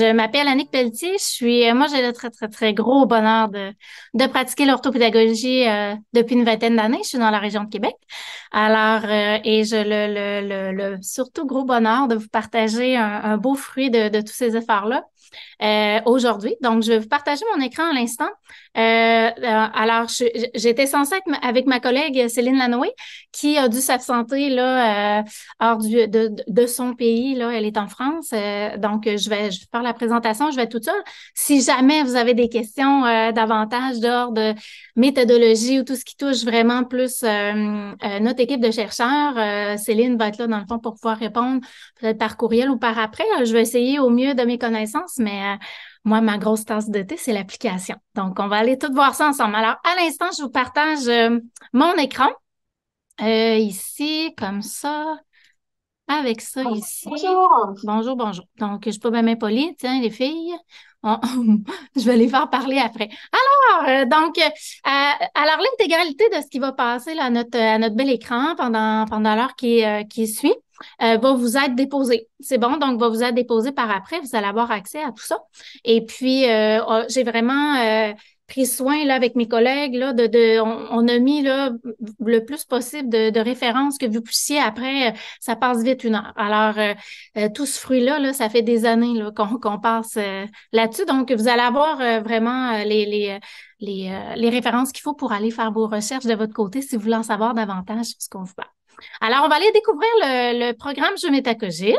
Je m'appelle Annick Pelletier. Je suis, euh, moi, j'ai le très, très, très gros bonheur de, de pratiquer l'orthopédagogie euh, depuis une vingtaine d'années. Je suis dans la région de Québec. Alors, euh, et je le, le, le, surtout gros bonheur de vous partager un, un beau fruit de, de tous ces efforts-là. Euh, aujourd'hui. Donc, je vais vous partager mon écran à l'instant. Euh, euh, alors, j'étais censée être avec ma collègue Céline Lanoé, qui a dû s'absenter là, hors de, son pays. Là, elle est en France. donc, je vais, faire la présentation, je vais être toute seule. Si jamais vous avez des questions davantage dehors de méthodologie ou tout ce qui touche vraiment plus notre équipe de chercheurs, Céline va être là dans le fond pour pouvoir répondre, peut-être par courriel ou par après. Je vais essayer au mieux de mes connaissances, mais euh, moi, ma grosse tasse de thé, c'est l'application. Donc, on va aller tout voir ça ensemble. Alors, à l'instant, je vous partage euh, mon écran. Euh, ici, comme ça, avec ça ici. Bonjour. Bonjour, bonjour. Donc, je ne suis pas bien polie, tiens, les filles. je vais les faire parler après. Alors, donc, alors l'intégralité de ce qui va passer là, à, notre, à notre bel écran pendant, pendant l'heure qui, qui suit. Euh, va vous être déposé. C'est bon, donc va vous être déposé par après. Vous allez avoir accès à tout ça. Et puis, euh, oh, j'ai vraiment euh, pris soin là, avec mes collègues. Là, de, on, a mis là, le plus possible de, de références que vous puissiez. Après, ça passe vite une heure. Alors, tout ce fruit-là, là, ça fait des années qu'on, qu'on passe là-dessus. Donc, vous allez avoir vraiment les, les, les, les références qu'il faut pour aller faire vos recherches de votre côté si vous voulez en savoir davantage sur ce qu'on vous parle. Alors, on va aller découvrir le, programme Je Métacogite,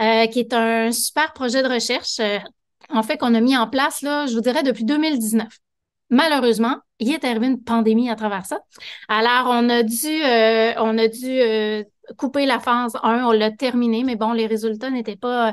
euh, qui est un super projet de recherche, euh, en fait, qu'on a mis en place, là, je vous dirais, depuis 2019. Malheureusement, il est arrivé une pandémie à travers ça. Alors, on a dû, euh, on a dû couper la phase 1, on l'a terminée, mais bon, les résultats n'étaient pas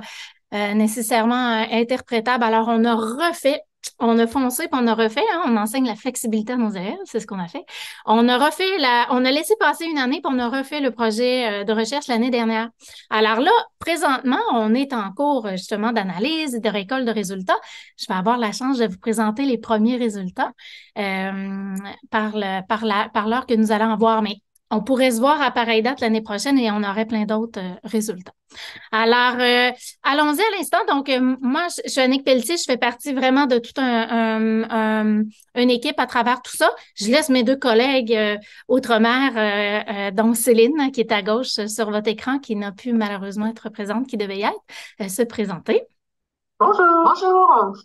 nécessairement interprétables. Alors, on a refait on a foncé puis on a refait. Hein. on enseigne la flexibilité à nos élèves, c'est ce qu'on a fait. On a refait on a laissé passer une année pour on a refait le projet euh, de recherche l'année dernière. Alors là, présentement, on est en cours justement d'analyse et de récolte de résultats. Je vais avoir la chance de vous présenter les premiers résultats euh, par par la, par l'heure que nous allons avoir. Mais on pourrait se voir à pareille date l'année prochaine et on aurait plein d'autres euh, résultats. Alors, euh, allons-y à l'instant. Donc, euh, moi, je, suis Annick Pelletier, je fais partie vraiment de toute un, une équipe à travers tout ça. Je laisse mes deux collègues outre-mer, dont Céline, qui est à gauche sur votre écran, qui n'a pu malheureusement être présente, qui devait y être, se présenter. Bonjour. Bonjour.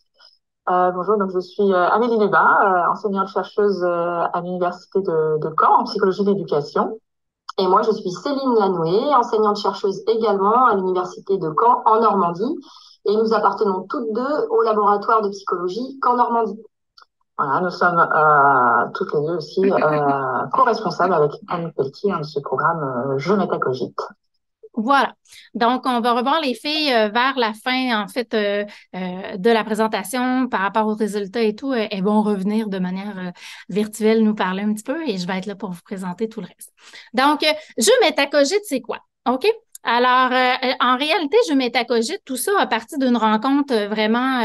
Euh, bonjour, donc je suis euh, Amélie Lubin, euh, enseignante-chercheuse à l'Université de, Caen en psychologie de l'éducation. Et moi, je suis Céline Lanoué, enseignante-chercheuse également à l'Université de Caen en Normandie. Et nous appartenons toutes deux au laboratoire de psychologie Caen Normandie. Voilà, nous sommes toutes les deux aussi co-responsables avec Anne Pelletier de ce programme Je Métacogite. Voilà. Donc, on va revoir les filles euh, vers la fin, en fait, euh, euh, de la présentation par rapport aux résultats et tout. Elles vont revenir de manière virtuelle nous parler un petit peu et je vais être là pour vous présenter tout le reste. Donc, je métacogite, c'est quoi? OK? Alors, euh, en réalité, je métacogite tout ça à partir d'une rencontre euh, vraiment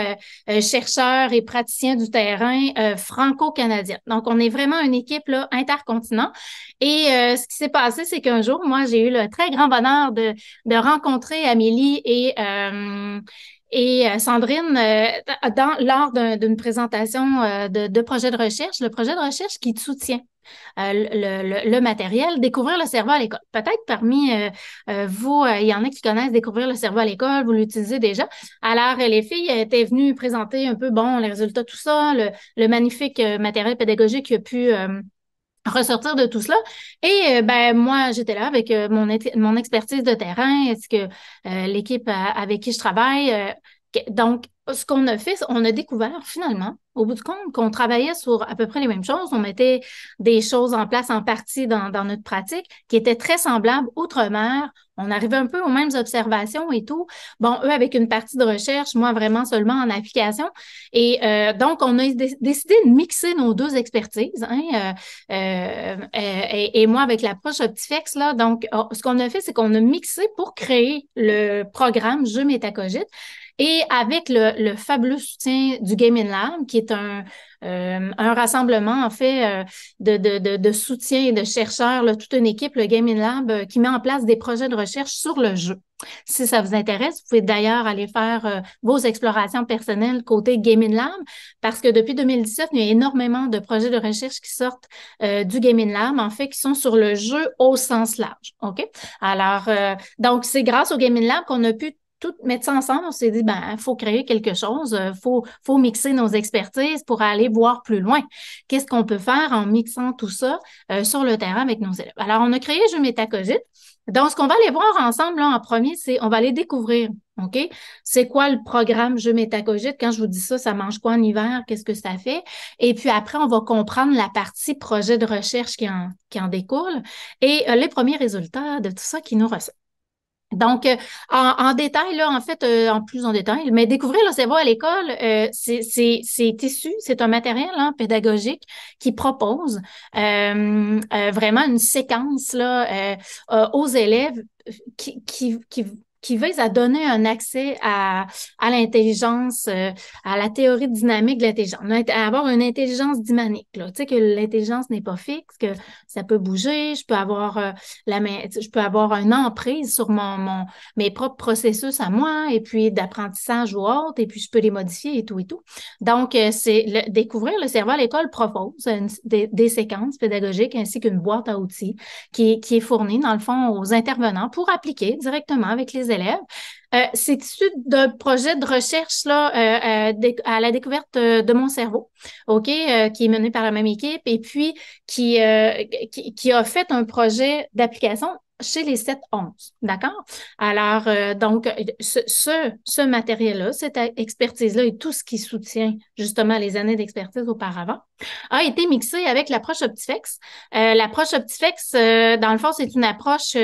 euh, chercheur et praticien du terrain franco-canadien. Donc, on est vraiment une équipe là, intercontinent. Et ce qui s'est passé, c'est qu'un jour, moi, j'ai eu le très grand bonheur de, rencontrer Amélie et et Sandrine, dans, lors d'une présentation de, de projet de recherche, le projet de recherche qui te soutient. Euh, le, matériel, découvrir le cerveau à l'école. Peut-être parmi euh, euh, vous, il y en a qui connaissent découvrir le cerveau à l'école, vous l'utilisez déjà. Alors, les filles étaient venues présenter un peu, bon, les résultats, tout ça, le, magnifique matériel pédagogique qui a pu ressortir de tout cela. Et ben moi, j'étais là avec mon, mon expertise de terrain. Est-ce que l'équipe avec qui je travaille donc, ce qu'on a fait, on a découvert finalement, au bout du compte, qu'on travaillait sur à peu près les mêmes choses. On mettait des choses en place en partie dans, notre pratique qui étaient très semblables outre-mer. On arrivait un peu aux mêmes observations et tout. Bon, eux avec une partie de recherche, moi vraiment seulement en application. Et euh, donc, on a décidé de mixer nos deux expertises. Hein, euh, euh, et, moi avec l'approche OptiFex, là, donc, oh, ce qu'on a fait, c'est qu'on a mixé pour créer le programme Jeux Métacogite. Et avec le, le fabuleux soutien du Gaming Lab, qui est un, euh, rassemblement, en fait, euh, de, de, soutien et de chercheurs, là, toute une équipe, le Gaming Lab, euh, qui met en place des projets de recherche sur le jeu. Si ça vous intéresse, vous pouvez d'ailleurs aller faire vos explorations personnelles côté Gaming Lab, parce que depuis 2017, il y a énormément de projets de recherche qui sortent du Gaming Lab, en fait, qui sont sur le jeu au sens large. OK? Alors, donc, c'est grâce au Gaming Lab qu'on a pu tout mettre ça ensemble, on s'est dit, ben, il faut créer quelque chose, il euh, faut, mixer nos expertises pour aller voir plus loin. Qu'est-ce qu'on peut faire en mixant tout ça euh, sur le terrain avec nos élèves? Alors, on a créé Jeux Métacogite. Donc, ce qu'on va aller voir ensemble en premier, c'est on va aller découvrir, OK? C'est quoi le programme Jeux métacogite? Quand je vous dis ça, ça mange quoi en hiver? Qu'est-ce que ça fait? Et puis après, on va comprendre la partie projet de recherche qui en, qui en découle et euh, les premiers résultats de tout ça qui nous ressortent. Donc, euh, en, détail, là, en fait, euh, en plus en détail, mais découvrir le cerveau à l'école, euh, c'est tissu c'est un matériel hein, pédagogique qui propose vraiment une séquence là, aux élèves qui, qui, qui qui vise à donner un accès à, l'intelligence, euh, à la théorie dynamique de l'intelligence, à avoir une intelligence dynamique, tu sais, que l'intelligence n'est pas fixe, que ça peut bouger, je peux avoir euh, la main, je peux avoir une emprise sur mon, mes propres processus à moi, et puis d'apprentissage ou autre, et puis je peux les modifier et tout et tout. Donc, euh, c'est découvrir le cerveau à l'école propose des, séquences pédagogiques ainsi qu'une boîte à outils qui, qui est fournie, dans le fond, aux intervenants pour appliquer directement avec les élèves élèves. Euh, c'est issu d'un projet de recherche là, euh, euh, à la découverte de mon cerveau, OK, qui est mené par la même équipe et puis qui, qui, a fait un projet d'application chez les 7-11. D'accord? Alors, euh, donc, ce, ce, matériel-là, cette expertise-là et tout ce qui soutient justement les années d'expertise auparavant a été mixé avec l'approche OptiFex. Euh, l'approche OptiFex, euh, dans le fond, c'est une approche qu'on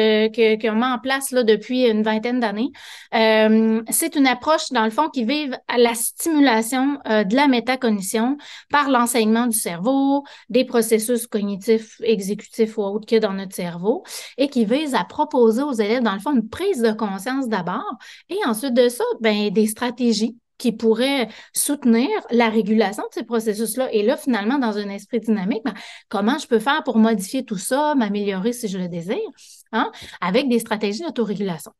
met en place là, depuis une vingtaine d'années. c'est une approche, dans le fond, qui vive à la stimulation de la métacognition par l'enseignement du cerveau, des processus cognitifs, exécutifs ou autres qu'il a dans notre cerveau et qui vive à proposer aux élèves, dans le fond, une prise de conscience d'abord, et ensuite de ça, ben, des stratégies qui pourraient soutenir la régulation de ces processus-là. Et là, finalement, dans un esprit dynamique, ben, comment je peux faire pour modifier tout ça, m'améliorer si je le désire, hein, avec des stratégies d'autorégulation.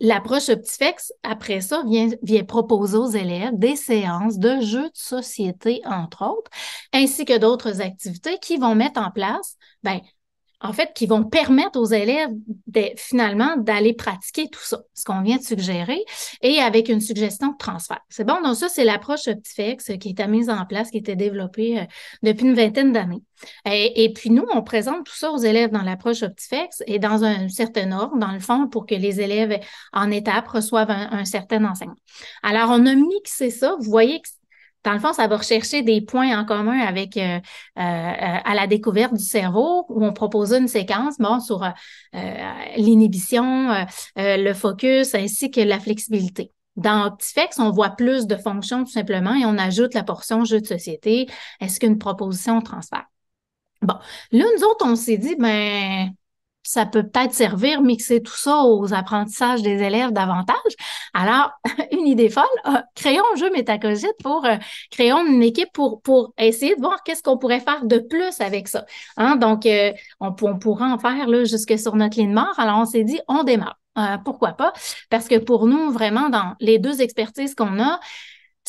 L'approche OptiFex, après ça, vient, vient, proposer aux élèves des séances de jeux de société, entre autres, ainsi que d'autres activités qui vont mettre en place ben, en fait, qui vont permettre aux élèves de, finalement d'aller pratiquer tout ça, ce qu'on vient de suggérer, et avec une suggestion de transfert. C'est bon, donc ça, c'est l'approche OptiFex euh, qui était mise en place, qui était développée euh, depuis une vingtaine d'années. Et, puis nous, on présente tout ça aux élèves dans l'approche OptiFex et dans un certain ordre, dans le fond, pour que les élèves en étape reçoivent un, certain enseignement. Alors, on a mixé ça. Vous voyez que dans le fond, ça va rechercher des points en commun avec euh, euh, euh, à la découverte du cerveau où on propose une séquence bon, sur l'inhibition, le focus ainsi que la flexibilité. Dans OptiFex, on voit plus de fonctions tout simplement et on ajoute la portion jeu de société. Est-ce qu'une proposition transfère? Bon, là, nous autres, on s'est dit, ben, ça peut peut-être servir, mixer tout ça aux apprentissages des élèves davantage. Alors, une idée folle, euh, créons un jeu métacogite pour euh, créons une équipe pour, pour essayer de voir qu'est-ce qu'on pourrait faire de plus avec ça. Hein? Donc, euh, on, pourra en faire là, jusque sur notre ligne de mort. Alors, on s'est dit, on démarre. pourquoi pas? Parce que pour nous, vraiment, dans les deux expertises qu'on a,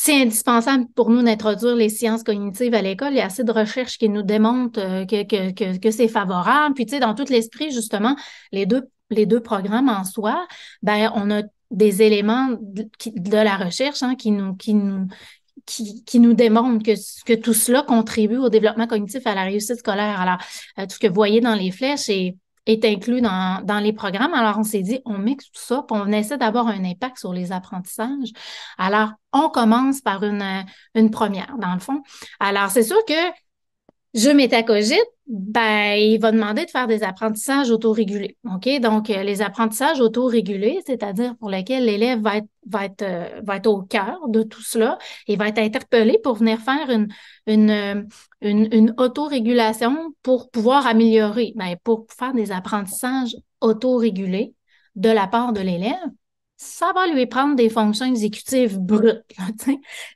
c'est indispensable pour nous d'introduire les sciences cognitives à l'école. Il y a assez de recherches qui nous démontrent euh, que, que, c'est favorable. Puis, tu sais, dans tout l'esprit, justement, les deux, les deux programmes en soi, ben, on a des éléments de, la recherche hein, qui nous, qui nous, qui, nous démontrent que, que tout cela contribue au développement cognitif à la réussite scolaire. Alors, euh, tout ce que vous voyez dans les flèches est est inclus dans, dans, les programmes. Alors, on s'est dit, on mixe tout ça, puis on essaie d'avoir un impact sur les apprentissages. Alors, on commence par une, une première, dans le fond. Alors, c'est sûr que je métacogite, ben, il va demander de faire des apprentissages autorégulés. OK? Donc, euh, les apprentissages autorégulés, c'est-à-dire pour lesquels l'élève va être, va, être, euh, va être au cœur de tout cela et va être interpellé pour venir faire une, une, euh, une, une autorégulation pour pouvoir améliorer, ben, pour faire des apprentissages autorégulés de la part de l'élève, ça va lui prendre des fonctions exécutives brutes.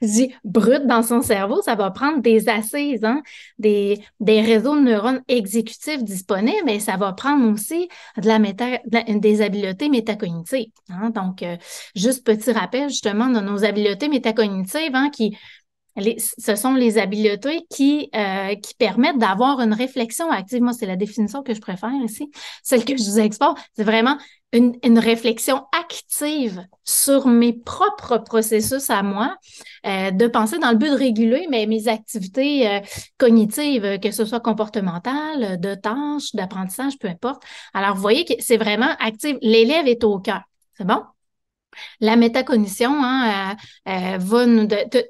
dis brutes dans son cerveau, ça va prendre des assises, hein, des, des, réseaux de neurones exécutifs disponibles, mais ça va prendre aussi de la, des habiletés métacognitives. Hein. Donc, euh, juste petit rappel justement de nos habiletés métacognitives hein, qui ce sont les habiletés qui, euh, qui permettent d'avoir une réflexion active. Moi, c'est la définition que je préfère ici, celle que je vous exporte. C'est vraiment une, une, réflexion active sur mes propres processus à moi, euh, de penser dans le but de réguler mais mes activités euh, cognitives, que ce soit comportementales, de tâches, d'apprentissage, peu importe. Alors, vous voyez que c'est vraiment active. L'élève est au cœur. C'est bon? La métacognition hein, euh, euh, va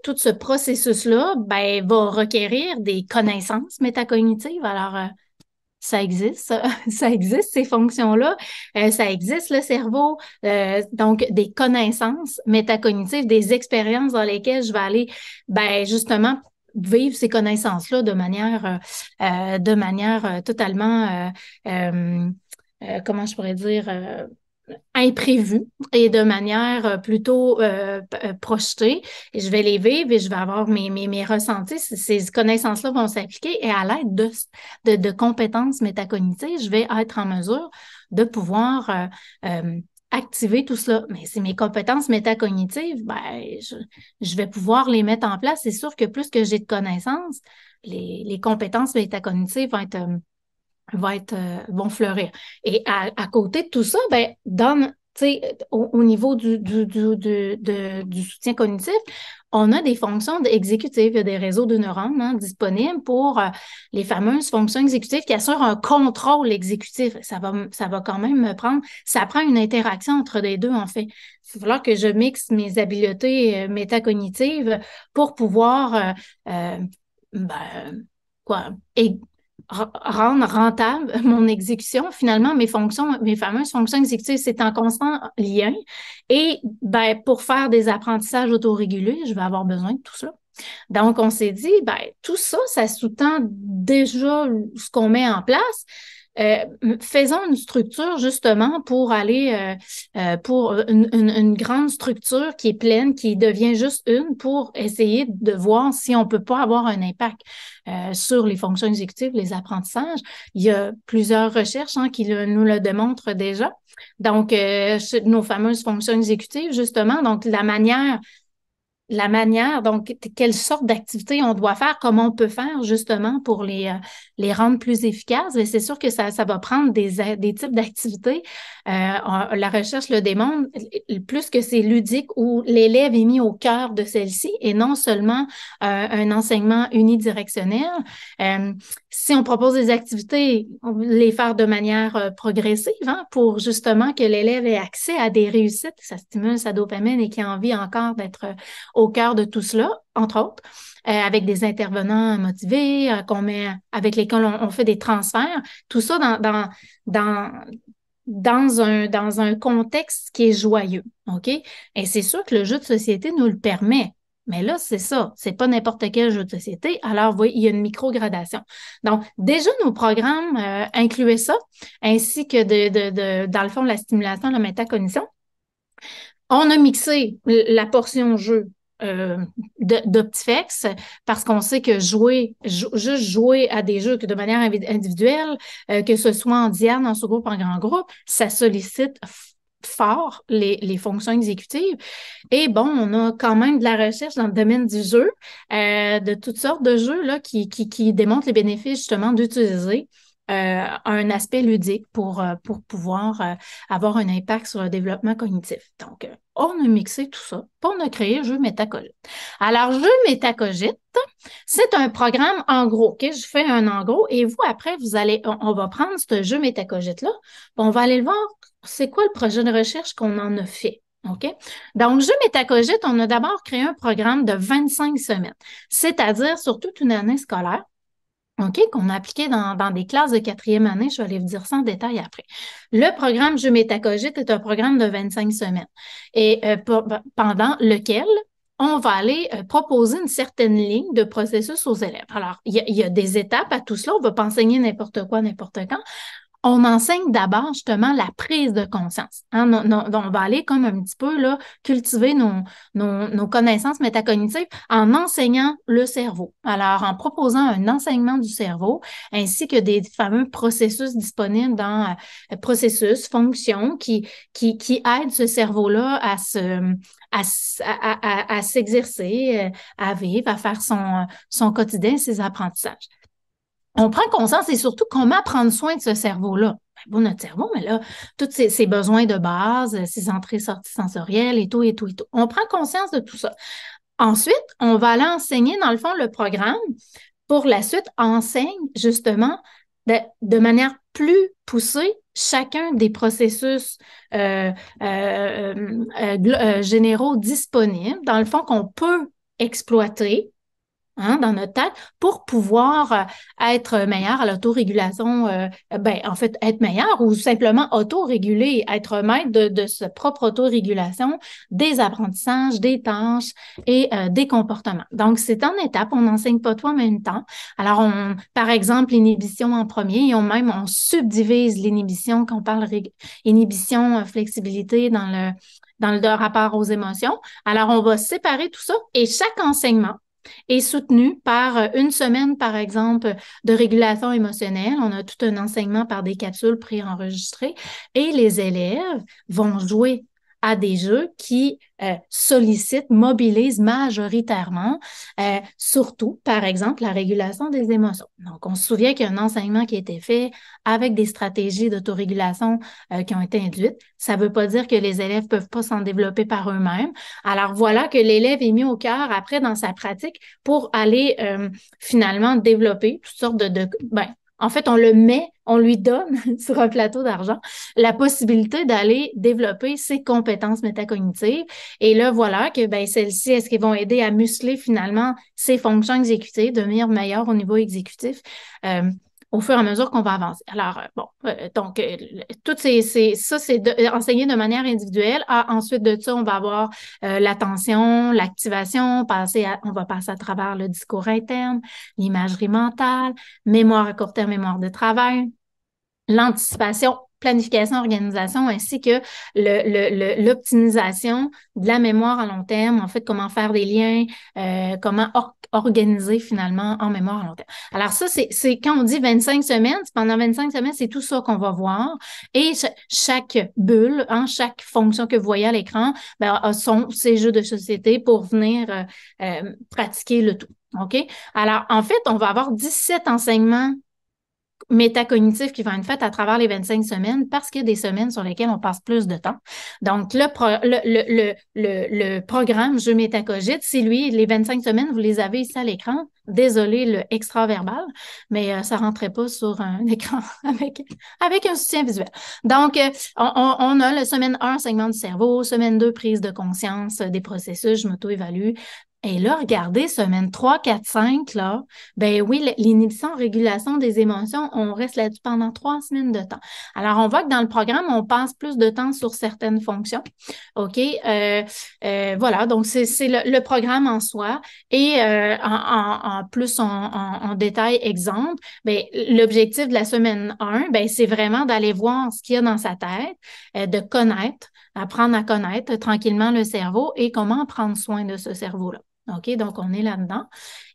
tout ce processus-là ben, va requérir des connaissances métacognitives. Alors, euh, ça existe, ça, existe, ces fonctions-là, ça existe le cerveau, donc des connaissances métacognitives, des expériences dans lesquelles je vais aller, ben, justement vivre ces connaissances-là de manière, de manière totalement, comment je pourrais dire, imprévu et de manière euh, plutôt euh, euh, projetée. je vais les vivre et je vais avoir mes, mes ressentis. Ces connaissances-là vont s'appliquer et à l'aide de, compétences métacognitives, je vais être en mesure de pouvoir activer tout cela. Mais c'est mes compétences métacognitives, ben, je, vais pouvoir les mettre en place. C'est sûr que plus que j'ai de connaissances, les, les compétences métacognitives vont être être, euh, vont fleurir. Et à, côté de tout ça, ben, au, au, niveau du, soutien cognitif, on a des fonctions exécutives, il y a des réseaux de neurones hein, disponibles pour euh, les fameuses fonctions exécutives qui assurent un contrôle exécutif. Ça va, ça va quand même me prendre, ça prend une interaction entre les deux, en fait. Il va falloir que je mixe mes habiletés euh, métacognitives pour pouvoir ben, quoi, rendre rentable mon exécution. Finalement, mes fonctions, mes fameuses fonctions exécutives, c'est en constant lien. Et ben, pour faire des apprentissages autorégulés, je vais avoir besoin de tout ça. Donc, on s'est dit, ben, tout ça, ça sous-tend déjà ce qu'on met en place. Euh, faisons une structure justement pour aller euh, euh, pour une, grande structure qui est pleine, qui devient juste une pour essayer de voir si on ne peut pas avoir un impact sur les fonctions exécutives, les apprentissages. Il y a plusieurs recherches hein, qui nous le démontrent déjà. Donc, nos fameuses fonctions exécutives, justement, donc la manière la manière, donc quelle sorte d'activité on doit faire, comment on peut faire justement pour les, euh, les rendre plus efficaces. Mais c'est sûr que ça, ça va prendre des, euh, des types d'activités. Euh, la recherche le démontre, plus que c'est ludique où l'élève est mis au cœur de celle-ci et non seulement un enseignement unidirectionnel. si on propose des activités, on les faire de manière progressive hein, pour justement que l'élève ait accès à des réussites, ça stimule sa dopamine et qu'il a envie encore d'être au cœur de tout cela, entre autres, euh, avec des intervenants motivés, euh, qu'on avec lesquels on, fait des transferts, tout ça dans, dans, dans, un, dans un contexte qui est joyeux. OK? Et c'est sûr que le jeu de société nous le permet. Mais là, c'est ça. C'est pas n'importe quel jeu de société. Alors, vous voyez, il y a une micro gradation. Donc, déjà, nos programmes euh, incluaient ça, ainsi que, dans le fond, la stimulation, la métacognition. On a mixé la portion jeu euh, d'OptiFex parce qu'on sait que jouer, juste jouer à des jeux que de manière individuelle, euh, que ce soit en diane, en sous-groupe, en grand groupe, ça sollicite fort les, fonctions exécutives. Et bon, on a quand même de la recherche dans le domaine du jeu, euh, de toutes sortes de jeux là, qui, qui, qui démontrent les bénéfices justement d'utiliser euh, un aspect ludique pour, euh, pour pouvoir euh, avoir un impact sur le développement cognitif. Donc, on a mixé tout ça, pour on créer créé Jeu Métacogite. Alors, Jeu Métacogite, c'est un programme en gros, OK? Je fais un en gros, et vous, après, vous allez, on, va prendre ce Jeu Métacogite-là, on va aller le voir, c'est quoi le projet de recherche qu'on en a fait. OK? Donc, Jeu Métacogite, on a d'abord créé un programme de 25 semaines, c'est-à-dire sur toute une année scolaire OK, qu'on a appliqué dans, des classes de quatrième année. Je vais aller vous dire ça en détail après. Le programme Je métacogite est un programme de 25 semaines et euh, ben, pendant lequel on va aller euh, proposer une certaine ligne de processus aux élèves. Alors, il y, a des étapes à tout cela. On ne va pas enseigner n'importe quoi, n'importe quand on enseigne d'abord justement la prise de conscience. Hein. on va aller comme un petit peu là, cultiver nos, connaissances métacognitives en enseignant le cerveau. Alors, en proposant un enseignement du cerveau, ainsi que des fameux processus disponibles dans euh, processus, fonctions qui, qui, aident ce cerveau-là à se, à s'exercer, euh, à vivre, à faire son, son quotidien, ses apprentissages on prend conscience et surtout comment prendre soin de ce cerveau-là. Bon, notre cerveau, mais là, tous ses, besoins de base, ses euh, entrées-sorties sensorielles et tout, et tout, et tout. On prend conscience de tout ça. Ensuite, on va aller enseigner, dans le fond, le programme pour la suite enseigne justement de, manière plus poussée chacun des processus euh, euh, généraux disponibles, dans le fond, qu'on peut exploiter Hein, dans notre tête pour pouvoir euh, être meilleur à l'autorégulation, euh, ben, en fait, être meilleur ou simplement autoréguler, être maître de, de sa propre autorégulation, des apprentissages, des tâches et euh, des comportements. Donc, c'est en étape, on n'enseigne pas tout en même temps. Alors, on, par exemple, l'inhibition en premier, et on même, on subdivise l'inhibition quand on parle inhibition, flexibilité dans le, dans le rapport aux émotions. Alors, on va séparer tout ça et chaque enseignement et soutenu par euh, une semaine, par exemple, de régulation émotionnelle. On a tout un enseignement par des capsules préenregistrées et les élèves vont jouer à des jeux qui euh, sollicitent, mobilisent majoritairement, euh, surtout, par exemple, la régulation des émotions. Donc, on se souvient qu'il y a un enseignement qui a été fait avec des stratégies d'autorégulation euh, qui ont été induites. Ça ne veut pas dire que les élèves ne peuvent pas s'en développer par eux-mêmes. Alors, voilà que l'élève est mis au cœur après dans sa pratique pour aller finalement développer toutes sortes de, de ben, en fait, on le met, on lui donne sur un plateau d'argent la possibilité d'aller développer ses compétences métacognitives. Et là, voilà que ben, celles-ci, est-ce qu'elles vont aider à muscler finalement ses fonctions exécutives, devenir meilleures au niveau exécutif? Euh, au fur et à mesure qu'on va avancer. Alors, euh, bon, euh, donc, euh, toutes ces, ça, c'est enseigné de manière individuelle. Ah, ensuite de ça, on va avoir l'attention, l'activation, passer on va passer à travers le discours interne, l'imagerie mentale, mémoire à court terme, mémoire de travail, l'anticipation planification, organisation, ainsi que l'optimisation de la mémoire à long terme, en fait, comment faire des liens, euh, comment organiser finalement en mémoire à long terme. Alors ça, c'est quand on dit 25 semaines, pendant 25 semaines, c'est tout ça qu'on va voir. Et chaque bulle, hein, chaque fonction que vous voyez à l'écran, ben, sont ces jeux de société pour venir euh, euh, pratiquer le tout. OK? Alors, en fait, on va avoir 17 enseignements métacognitif qui va être fait à travers les 25 semaines parce qu'il y a des semaines sur lesquelles on passe plus de temps. Donc, le, le, programme Je métacogite, si lui, les 25 semaines, vous les avez ici à l'écran, désolé le extra-verbal, mais ça euh, ça rentrait pas sur un écran avec, avec un soutien visuel. Donc, euh, on, a la semaine 1, segment du cerveau, semaine 2, prise de conscience euh, des processus, je m'auto-évalue, et là, regardez, semaine 3, 4, 5, là, ben oui, l'inhibition, régulation des émotions, on reste là-dessus pendant trois semaines de temps. Alors, on voit que dans le programme, on passe plus de temps sur certaines fonctions. OK? Euh, euh, voilà, donc c'est le, programme en soi. Et euh, en, plus, en, détail, exemple, ben, l'objectif de la semaine 1, ben, c'est vraiment d'aller voir ce qu'il y a dans sa tête, de connaître, apprendre à connaître tranquillement le cerveau et comment prendre soin de ce cerveau-là. OK, donc on est là-dedans.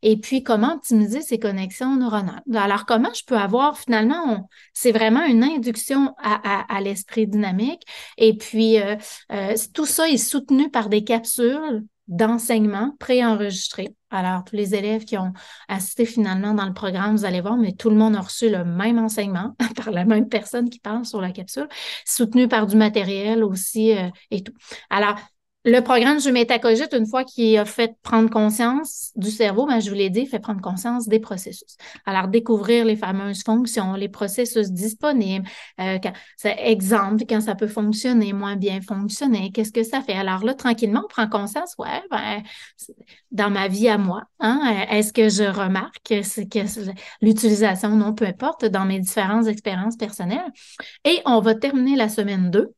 Et puis, comment optimiser ces connexions neuronales? Alors, comment je peux avoir finalement, c'est vraiment une induction à, l'esprit dynamique. Et puis, euh, euh, tout ça est soutenu par des capsules d'enseignement préenregistrées. Alors, tous les élèves qui ont assisté finalement dans le programme, vous allez voir, mais tout le monde a reçu le même enseignement par la même personne qui parle sur la capsule, soutenu par du matériel aussi euh, et tout. Alors, le programme du métacogite, une fois qu'il a fait prendre conscience du cerveau, ben, je vous l'ai dit, fait prendre conscience des processus. Alors, découvrir les fameuses fonctions, les processus disponibles, euh, exemple, quand ça peut fonctionner, moins bien fonctionner, qu'est-ce que ça fait? Alors là, tranquillement, on prend conscience, ouais, ben, dans ma vie à moi, hein, est-ce que je remarque ce que l'utilisation, non, peu importe, dans mes différentes expériences personnelles? Et on va terminer la semaine 2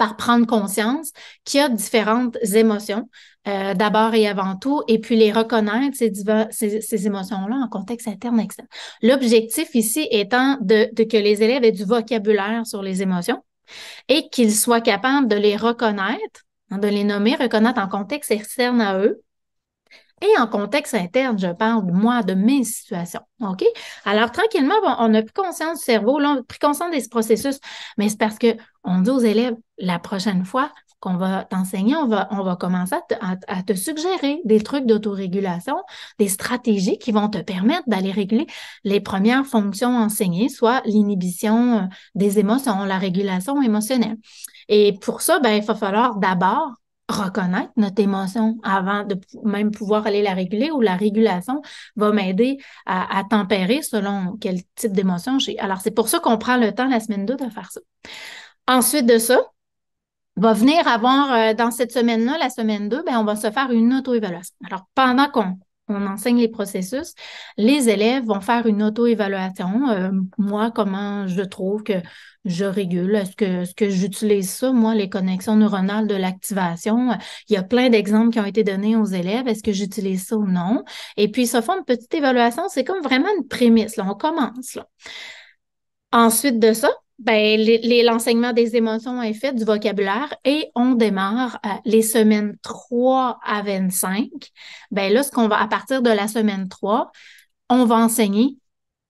par prendre conscience qu'il y a différentes émotions, euh, d'abord et avant tout, et puis les reconnaître, ces, émotions-là, en contexte interne et externe. L'objectif ici étant de, de que les élèves aient du vocabulaire sur les émotions et qu'ils soient capables de les reconnaître hein, de les nommer, reconnaître en contexte externe à eux, et en contexte interne, je parle de moi, de mes situations. OK? Alors, tranquillement, on a pris conscience du cerveau, là, on a pris conscience de ce processus, mais c'est parce qu'on dit aux élèves, la prochaine fois qu'on va t'enseigner, on va, on va commencer à te, te suggérer des trucs d'autorégulation, des stratégies qui vont te permettre d'aller réguler les premières fonctions enseignées, soit l'inhibition euh, des émotions, la régulation émotionnelle. Et pour ça, ben, il va falloir d'abord reconnaître notre émotion avant de même pouvoir aller la réguler ou la régulation va m'aider à, tempérer selon quel type d'émotion j'ai. Alors, c'est pour ça qu'on prend le temps la semaine 2 de faire ça. Ensuite de ça, va venir avoir euh, dans cette semaine-là, la semaine 2, ben on va se faire une auto-évaluation. Alors, pendant qu'on on enseigne les processus, les élèves vont faire une auto-évaluation. Euh, moi, comment je trouve que je régule? Est-ce que, que j'utilise ça, moi, les connexions neuronales de l'activation? Il y a plein d'exemples qui ont été donnés aux élèves. Est-ce que j'utilise ça ou non? Et puis, ça fait une petite évaluation. C'est comme vraiment une prémisse. On commence. Ensuite de ça, ben, l'enseignement des émotions est fait, du vocabulaire, et on démarre euh, les semaines 3 à 25. Ben là, va, à partir de la semaine 3, on va enseigner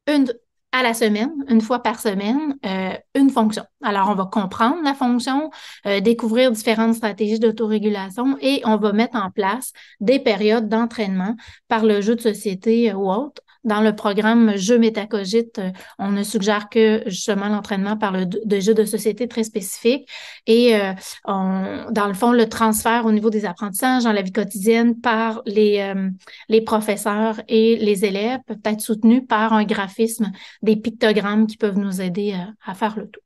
une, à la semaine, une fois par semaine, euh, une fonction. Alors, on va comprendre la fonction, euh, découvrir différentes stratégies d'autorégulation et on va mettre en place des périodes d'entraînement par le jeu de société euh, ou autre dans le programme Jeux métacogite, euh, on ne suggère que justement l'entraînement par le de jeux de société très spécifique. Et euh, dans le fond, le transfert au niveau des apprentissages dans la vie quotidienne par les, euh, les professeurs et les élèves peut être soutenu par un graphisme, des pictogrammes qui peuvent nous aider à, à faire le tout.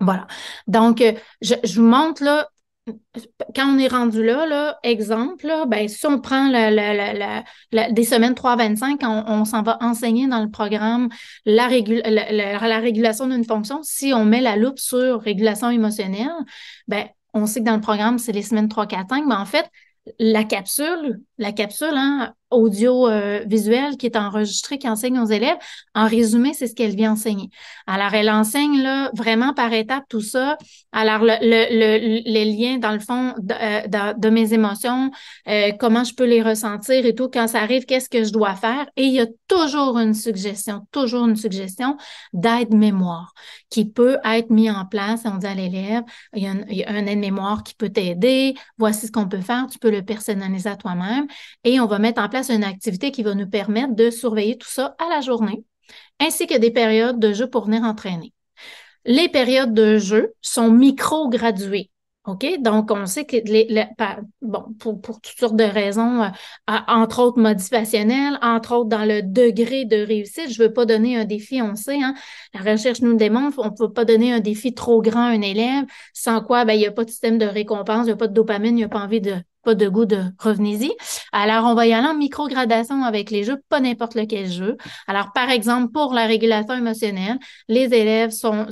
Voilà. Donc, je, je vous montre là quand on est rendu là, là exemple, ben, si on prend la, des semaines 3 à 25, on, s'en va enseigner dans le programme la, régulation d'une fonction. Si on met la loupe sur régulation émotionnelle, ben, on sait que dans le programme, c'est les semaines 3, 4, 5. Mais en fait, la capsule, la capsule, hein, audiovisuel euh, qui est enregistré, qui enseigne aux élèves. En résumé, c'est ce qu'elle vient enseigner. Alors, elle enseigne là, vraiment par étapes tout ça. Alors, le, les liens, dans le fond, de, euh, mes émotions, euh, comment je peux les ressentir et tout, quand ça arrive, qu'est-ce que je dois faire. Et il y a toujours une suggestion, toujours une suggestion d'aide-mémoire qui peut être mise en place. On dit à l'élève, il y a, il y a un aide-mémoire qui peut t'aider, voici ce qu'on peut faire, tu peux le personnaliser à toi-même. Et on va mettre en place c'est une activité qui va nous permettre de surveiller tout ça à la journée, ainsi que des périodes de jeu pour venir entraîner. Les périodes de jeu sont micro-graduées. OK? Donc, on sait que bon, pour, toutes sortes de raisons, euh, entre autres motivationnelles, entre autres dans le degré de réussite, je ne veux pas donner un défi, on sait, hein. la recherche nous le démontre, on ne peut pas donner un défi trop grand à un élève, sans quoi ben, il n'y a pas de système de récompense, il n'y a pas de dopamine, il n'y a pas envie de pas de goût de revenez-y. Alors, on va y aller en microgradation avec les jeux, pas n'importe lequel jeu. Alors, par exemple, pour la régulation émotionnelle, les élèves sont,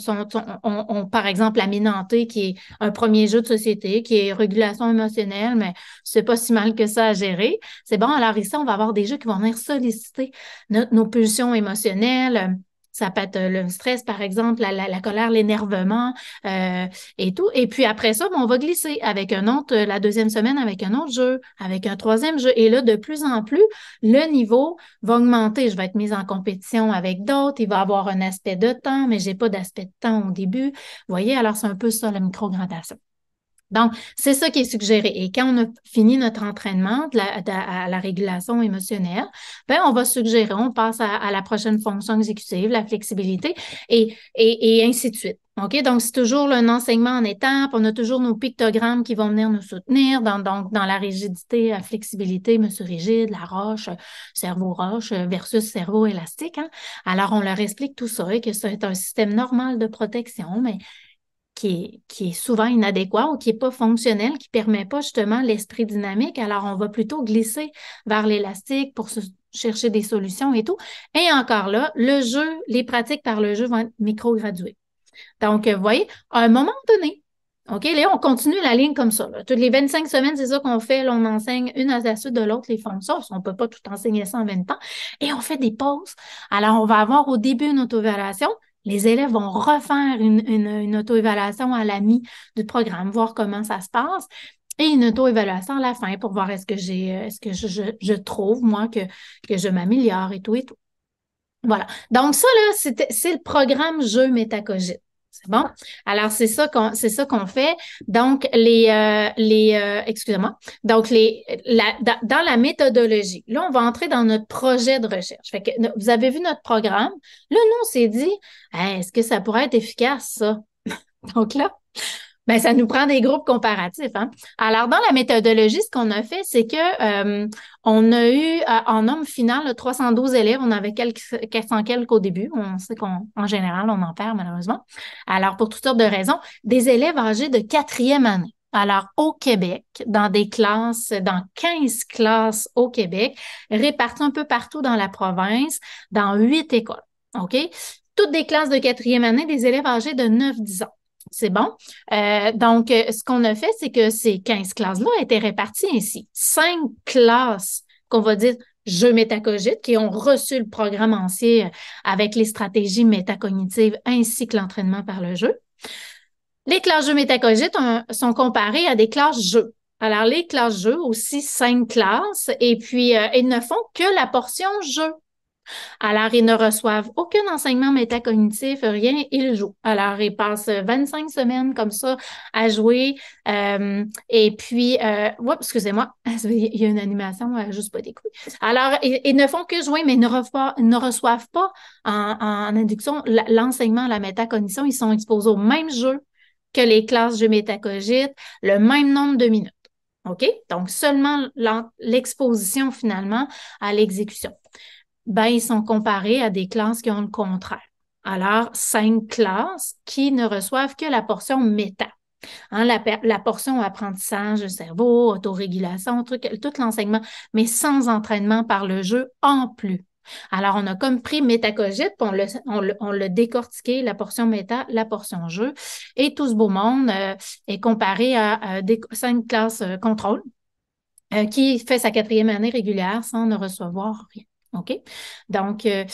ont, par exemple, la Minanté, qui est un premier jeu de société, qui est régulation émotionnelle, mais c'est pas si mal que ça à gérer. C'est bon, alors ici, on va avoir des jeux qui vont venir solliciter nos pulsions émotionnelles, ça peut être euh, le stress, par exemple, la, la, la colère, l'énervement euh, et tout. Et puis après ça, ben, on va glisser avec un autre, euh, la deuxième semaine avec un autre jeu, avec un troisième jeu. Et là, de plus en plus, le niveau va augmenter. Je vais être mise en compétition avec d'autres. Il va avoir un aspect de temps, mais j'ai pas d'aspect de temps au début. Vous voyez, alors c'est un peu ça, la microgradation. Donc, c'est ça qui est suggéré. Et quand on a fini notre entraînement à la régulation émotionnelle, ben, on va suggérer, on passe à, la prochaine fonction exécutive, la flexibilité, et, et, ainsi de suite. OK? Donc, c'est toujours un enseignement en étapes. On a toujours nos pictogrammes qui vont venir nous soutenir dans, donc, dans la rigidité, la flexibilité, monsieur rigide, la roche, cerveau roche versus cerveau élastique. Hein. Alors, on leur explique tout ça et que c'est un système normal de protection, mais qui est, souvent inadéquat ou qui n'est pas fonctionnel, qui ne permet pas justement l'esprit dynamique. Alors, on va plutôt glisser vers l'élastique pour chercher des solutions et tout. Et encore là, le jeu, les pratiques par le jeu vont être micro-graduées. Donc, euh, vous voyez, à un moment donné, OK, là, on continue la ligne comme ça. Toutes les 25 semaines, c'est ça qu'on fait. on enseigne une à la suite de l'autre les formes ça, On ne peut pas tout enseigner ça en même temps. Et on fait des pauses. Alors, on va avoir au début une auto-évaluation. Les élèves vont refaire une, une, auto-évaluation à la mi du programme, voir comment ça se passe et une auto-évaluation à la fin pour voir est-ce que j'ai, euh, est-ce que je, trouve, moi, que, que je m'améliore et tout et tout. Voilà. Donc, ça, là, c'est le programme Jeu métacogite. C'est bon? Alors, c'est ça qu'on c'est qu'on fait. Donc, les, euh, les euh, excusez-moi. Donc, les dans la méthodologie, là, on va entrer dans notre projet de recherche. vous avez vu notre programme. Là, nous, on s'est dit, est-ce que ça pourrait être efficace, ça? Donc là, Bien, ça nous prend des groupes comparatifs. Hein? Alors, dans la méthodologie, ce qu'on a fait, c'est que euh, on a eu euh, en nombre final 312 élèves. On avait quelques, 400 quelques au début. On sait qu'en général, on en perd malheureusement. Alors, pour toutes sortes de raisons, des élèves âgés de quatrième année. Alors, au Québec, dans des classes, dans 15 classes au Québec, réparties un peu partout dans la province, dans huit écoles. OK? Toutes des classes de quatrième année, des élèves âgés de 9-10 ans. C'est bon. Euh, donc, euh, ce qu'on a fait, c'est que ces 15 classes-là été réparties ainsi. Cinq classes qu'on va dire jeux métacogites qui ont reçu le programme entier euh, avec les stratégies métacognitives ainsi que l'entraînement par le jeu. Les classes jeux métacogites sont comparées à des classes jeux. Alors, les classes jeux, aussi cinq classes, et puis elles ils ne font que la portion jeu. Alors, ils ne reçoivent aucun enseignement métacognitif, rien, ils jouent. Alors, ils passent 25 semaines comme ça à jouer. Euh, et puis, euh, excusez-moi, il y a une animation, euh, juste pas des couilles. Alors, ils, ne font que jouer, mais ne, reçoivent, pas en, induction l'enseignement, la métacognition. Ils sont exposés au même jeu que les classes de métacogite, le même nombre de minutes. OK? Donc, seulement l'exposition finalement à l'exécution ben, ils sont comparés à des classes qui ont le contraire. Alors, cinq classes qui ne reçoivent que la portion méta. Hein, la, portion apprentissage, cerveau, autorégulation, truc, tout l'enseignement, mais sans entraînement par le jeu en plus. Alors, on a comme pris métacogite, on l'a le, on décortiqué, la portion méta, la portion jeu, et tout ce beau monde euh, est comparé à, des, cinq classes euh, contrôle, euh, qui fait sa quatrième année régulière sans ne recevoir rien. OK? Donc, euh,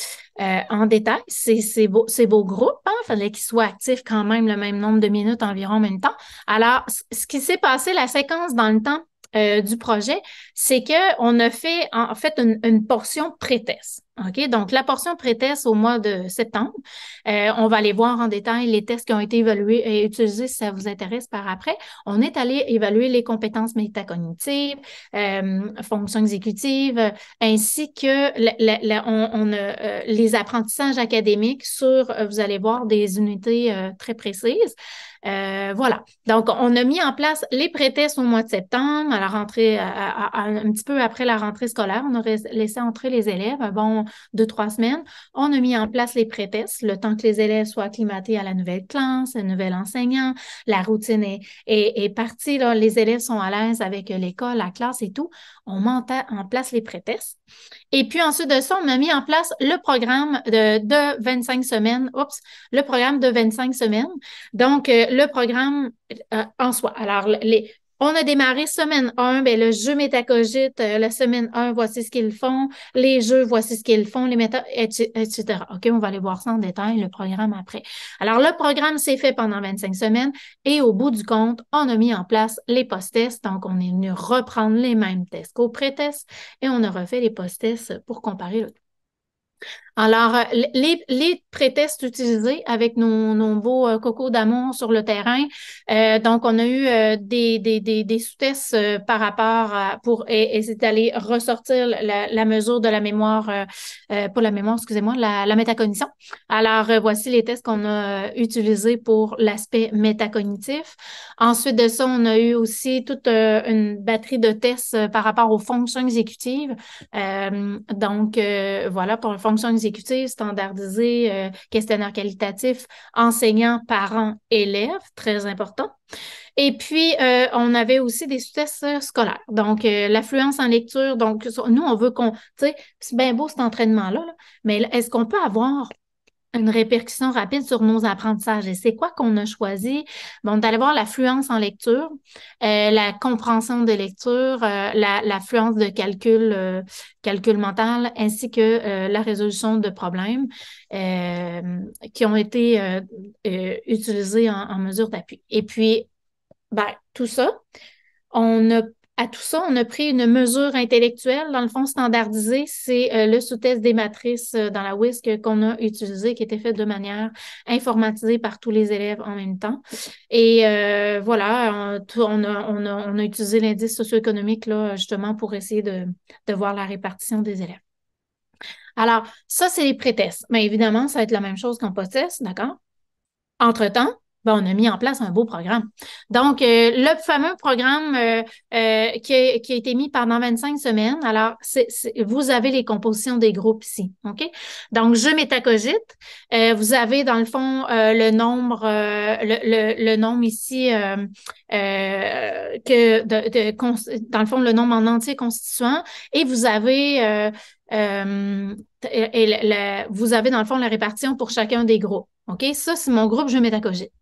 euh, en détail, c'est ces beaux, groupes, il hein? fallait qu'ils soient actifs quand même le même nombre de minutes environ en même temps. Alors, ce qui s'est passé, la séquence dans le temps euh, du projet, c'est qu'on a fait en fait une, une portion pré-test. OK? Donc, la portion pré-test au mois de septembre, euh, on va aller voir en détail les tests qui ont été évalués et utilisés si ça vous intéresse par après. On est allé évaluer les compétences métacognitives, euh, fonctions exécutives, ainsi que on, euh, les apprentissages académiques sur, vous allez voir, des unités très précises. voilà. Donc, on a mis en place les pré au mois de septembre, à la rentrée, un petit peu après la rentrée scolaire. On aurait laissé entrer les élèves. Bon, de trois semaines, on a mis en place les pré le temps que les élèves soient acclimatés à la nouvelle classe, un nouvel enseignant, la routine est, est, partie, les élèves sont à l'aise avec l'école, la classe et tout. On met en place les pré Et puis ensuite de ça, on a mis en place le programme de, 25 semaines. Oups, le programme de 25 semaines. Donc, euh, le programme euh, en soi. Alors, les, on a démarré semaine 1, ben le jeu métacogite, euh, la semaine 1, voici ce qu'ils font, les jeux, voici ce qu'ils font, les méta, etc. OK, on va aller voir ça en détail, le programme après. Alors, le programme s'est fait pendant 25 semaines et au bout du compte, on a mis en place les post-tests. Donc, on est venu reprendre les mêmes tests qu'au pré test et on a refait les post-tests pour comparer le tout. Alors, euh, les, pré-tests utilisés avec nos, beaux euh, cocos d'amour sur le terrain, euh, donc on a eu des, sous-tests par rapport pour essayer d'aller ressortir la, mesure de la mémoire, pour la mémoire, excusez-moi, la, la, métacognition. Alors, voici les tests qu'on a utilisés pour l'aspect métacognitif. Ensuite de ça, on a eu aussi toute une batterie de tests par rapport aux fonctions exécutives. donc, voilà, pour les fonctions exécutives, exécutive standardisée, euh, questionnaire qualitatif, enseignant, parents, élèves, très important. Et puis, euh, on avait aussi des tests euh, scolaires. Donc, l'affluence en lecture. Donc, nous, on veut qu'on, tu sais, c'est bien beau cet entraînement là, mais est-ce qu'on peut avoir une répercussion rapide sur nos apprentissages. Et c'est quoi qu'on a choisi? Bon, d'aller voir l'affluence en lecture, euh, la compréhension de lecture, euh, l'affluence de calcul, euh, calcul mental, ainsi que euh, la résolution de problèmes qui ont été utilisés en, en mesure d'appui. Et puis, ben, tout ça, on a à tout ça, on a pris une mesure intellectuelle. Dans le fond, standardisé, c'est euh, le sous-test des matrices euh, dans la WISC qu'on a utilisé, qui était fait de manière informatisée par tous les élèves en même temps. Et euh, voilà, on, a, utilisé l'indice socio-économique là, justement pour essayer de, voir la répartition des élèves. Alors, ça, c'est les pré Mais évidemment, ça va être la même chose qu'en post-test, d'accord? Entre-temps, ben, on a mis en place un beau programme. Donc, euh, le fameux programme euh, euh, qui, a, été mis pendant 25 semaines, alors, vous avez les compositions des groupes ici, OK? Donc, je métacogite, vous avez dans le fond le nombre le, nombre ici que dans le fond, le nombre en entier constituant, et vous avez euh, et, vous avez dans le fond la répartition pour chacun des groupes. OK? Ça, c'est mon groupe Jeu métacogite.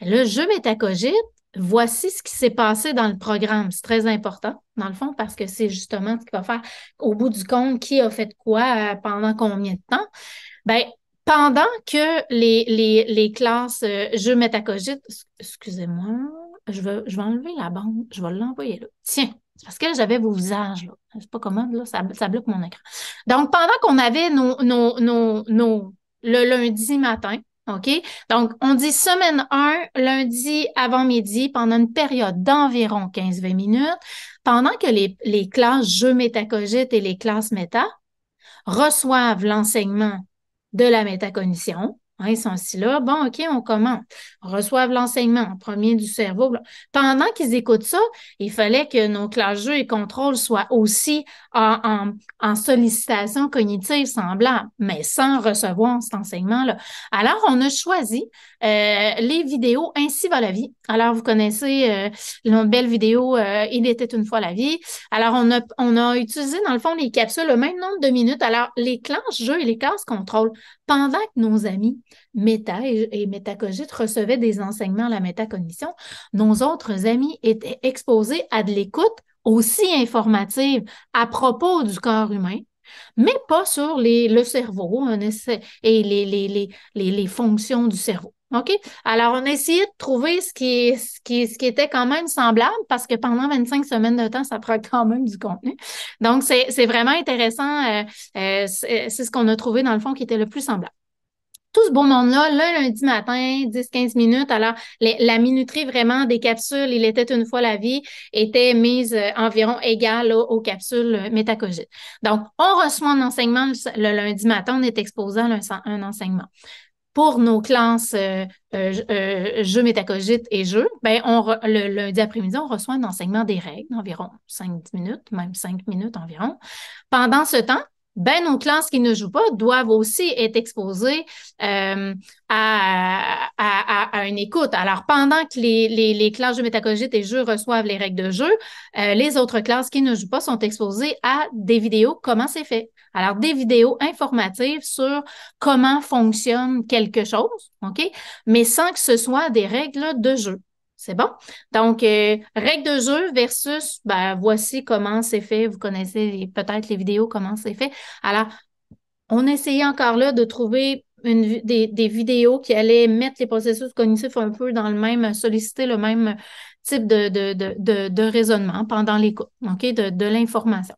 Le jeu métacogite, voici ce qui s'est passé dans le programme. C'est très important, dans le fond, parce que c'est justement ce qui va faire au bout du compte qui a fait quoi euh, pendant combien de temps. Ben, pendant que les, les, les classes euh, jeux excusez-moi, je je vais enlever la bande, je vais l'envoyer là. Tiens, c'est parce que j'avais vos visages. Là. C'est pas comment là, ça, bloque mon écran. Donc, pendant qu'on avait nos, nos, nos, nos le lundi matin, OK? Donc, on dit semaine 1, lundi avant midi, pendant une période d'environ 15-20 minutes, pendant que les, les classes jeux métacogites et les classes méta reçoivent l'enseignement de la métacognition, Hein, ils sont là. Bon, OK, on commence. Reçoivent l'enseignement en premier du cerveau. Pendant qu'ils écoutent ça, il fallait que nos classes jeux et contrôles soient aussi en, sollicitation cognitive semblable, mais sans recevoir cet enseignement-là. Alors, on a choisi euh, les vidéos Ainsi va la vie. Alors, vous connaissez euh, la belle vidéo euh, Il était une fois la vie. Alors, on a, on a utilisé, dans le fond, les capsules le même nombre de minutes. Alors, les classes jeux et les classes contrôle, pendant que nos amis méta et, métacogite recevaient des enseignements à la métacognition, nos autres amis étaient exposés à de l'écoute aussi informative à propos du corps humain, mais pas sur les, le cerveau hein, et les, les, les, les fonctions du cerveau. OK. Alors, on a essayé de trouver ce qui, ce qui, était quand même semblable parce que pendant 25 semaines de temps, ça prend quand même du contenu. Donc, c'est vraiment intéressant. Euh, euh, euh, c'est ce qu'on a trouvé dans le fond qui était le plus semblable tout ce beau monde-là, le lundi matin, 10-15 minutes. Alors, la minuterie vraiment des capsules, il était une fois la vie, était mise environ égale aux, capsules métacogites. Donc, on reçoit un enseignement le, lundi matin, on est exposé à un enseignement pour nos classes euh, euh, euh, jeux métacogites et jeux, ben le lundi après-midi, on reçoit un enseignement des règles, environ 5-10 minutes, même 5 minutes environ. Pendant ce temps, ben nos classes qui ne jouent pas doivent aussi être exposées euh, à, à, une écoute. Alors, pendant que les, les, les classes de métacogite et jeux reçoivent les règles de jeu, euh, les autres classes qui ne jouent pas sont exposées à des vidéos, comment c'est fait. Alors, des vidéos informatives sur comment fonctionne quelque chose, OK? Mais sans que ce soit des règles de jeu. C'est bon? Donc, règles euh, règle de jeu versus, ben, voici comment c'est fait. Vous connaissez peut-être les vidéos, comment c'est fait. Alors, on essayait encore là de trouver des, vidéos qui allaient mettre les processus cognitifs un peu dans le même, solliciter le même type de, de, raisonnement pendant l'écoute, OK, de, l'information.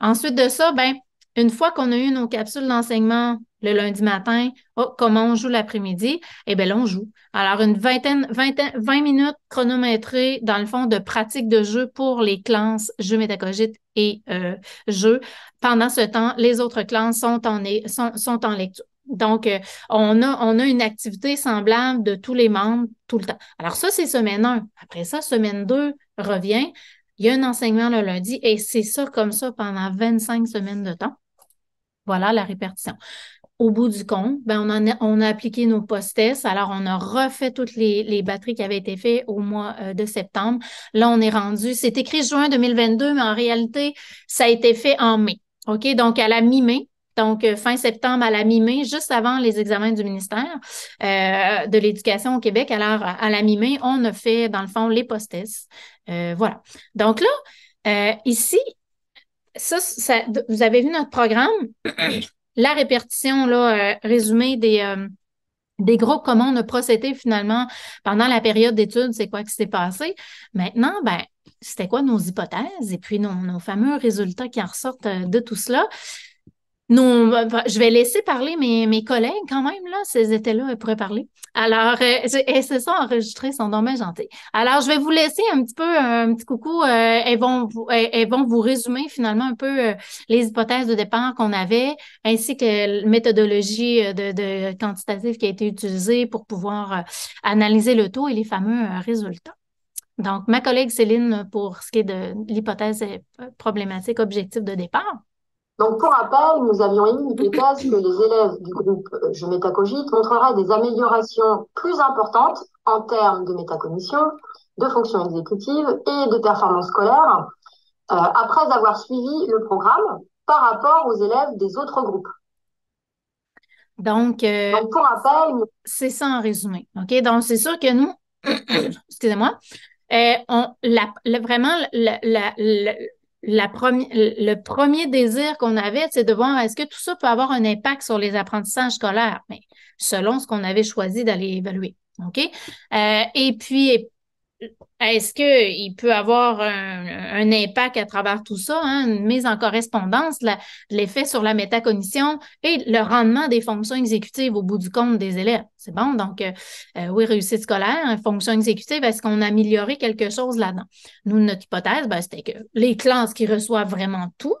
Ensuite de ça, ben, une fois qu'on a eu nos capsules d'enseignement le lundi matin, oh, comment on joue l'après-midi, eh bien on joue. Alors, une vingtaine, vingtaine, 20 minutes chronométrées, dans le fond, de pratique de jeu pour les classes jeux métacogite et euh, jeu. Pendant ce temps, les autres classes sont en, en lecture. Donc, euh, on, a, on a une activité semblable de tous les membres tout le temps. Alors, ça, c'est semaine 1. Après ça, semaine 2 revient. Il y a un enseignement le lundi et c'est ça comme ça pendant 25 semaines de temps. Voilà la répartition au bout du compte, ben on, a, on a appliqué nos post Alors, on a refait toutes les, batteries qui avaient été faites au mois euh, de septembre. Là, on est rendu, c'est écrit juin 2022, mais en réalité, ça a été fait en mai. OK? Donc, à la mi-mai, donc, euh, fin septembre à la mi-mai, juste avant les examens du ministère euh, de l'Éducation au Québec, alors à la mi-mai, on a fait, dans le fond, les post voilà. Donc là, ici, ça, vous avez vu notre programme la répartition là, euh, résumé des, euh, des groupes, comment on a procédé finalement pendant la période d'étude, c'est quoi qui s'est passé. Maintenant, ben, c'était quoi nos hypothèses et puis nos, nos fameux résultats qui en ressortent euh, de tout cela. Non, je vais laisser parler mes, mes collègues quand même, là, si étaient là, elles euh, pourraient parler. Alors, elles euh, se sont enregistrées, sont donc Alors, je vais vous laisser un petit peu, un petit coucou. elles, euh, vont, vous résumer finalement un peu les hypothèses de départ qu'on avait, ainsi que la méthodologie de, de, quantitative qui a été utilisée pour pouvoir analyser le taux et les fameux résultats. Donc, ma collègue Céline pour ce qui est de l'hypothèse problématique objective de départ. Donc, pour rappel, nous avions émis l'hypothèse que les élèves du groupe euh, Je métacogite montreraient des améliorations plus importantes en termes de métacognition, de fonction exécutive et de performance scolaire euh, après avoir suivi le programme par rapport aux élèves des autres groupes. Donc, euh, pour rappel, c'est ça en résumé. OK? Donc, c'est sûr que nous, excusez-moi, on, vraiment, la, le premier désir qu'on avait, c'est de voir est-ce que tout ça peut avoir un impact sur les apprentissages scolaires, mais ben, selon ce qu'on avait choisi d'aller évaluer. OK? Euh, et puis, est-ce qu'il peut avoir un, impact à travers tout ça, hein? une mise en correspondance, l'effet sur la métacognition et le rendement des fonctions exécutives au bout du compte des élèves? C'est bon, donc euh, euh, oui, réussite scolaire, hein, fonction exécutive, est-ce qu'on a amélioré quelque chose là-dedans? Nous, notre hypothèse, ben, c'était que les classes qui reçoivent vraiment tout,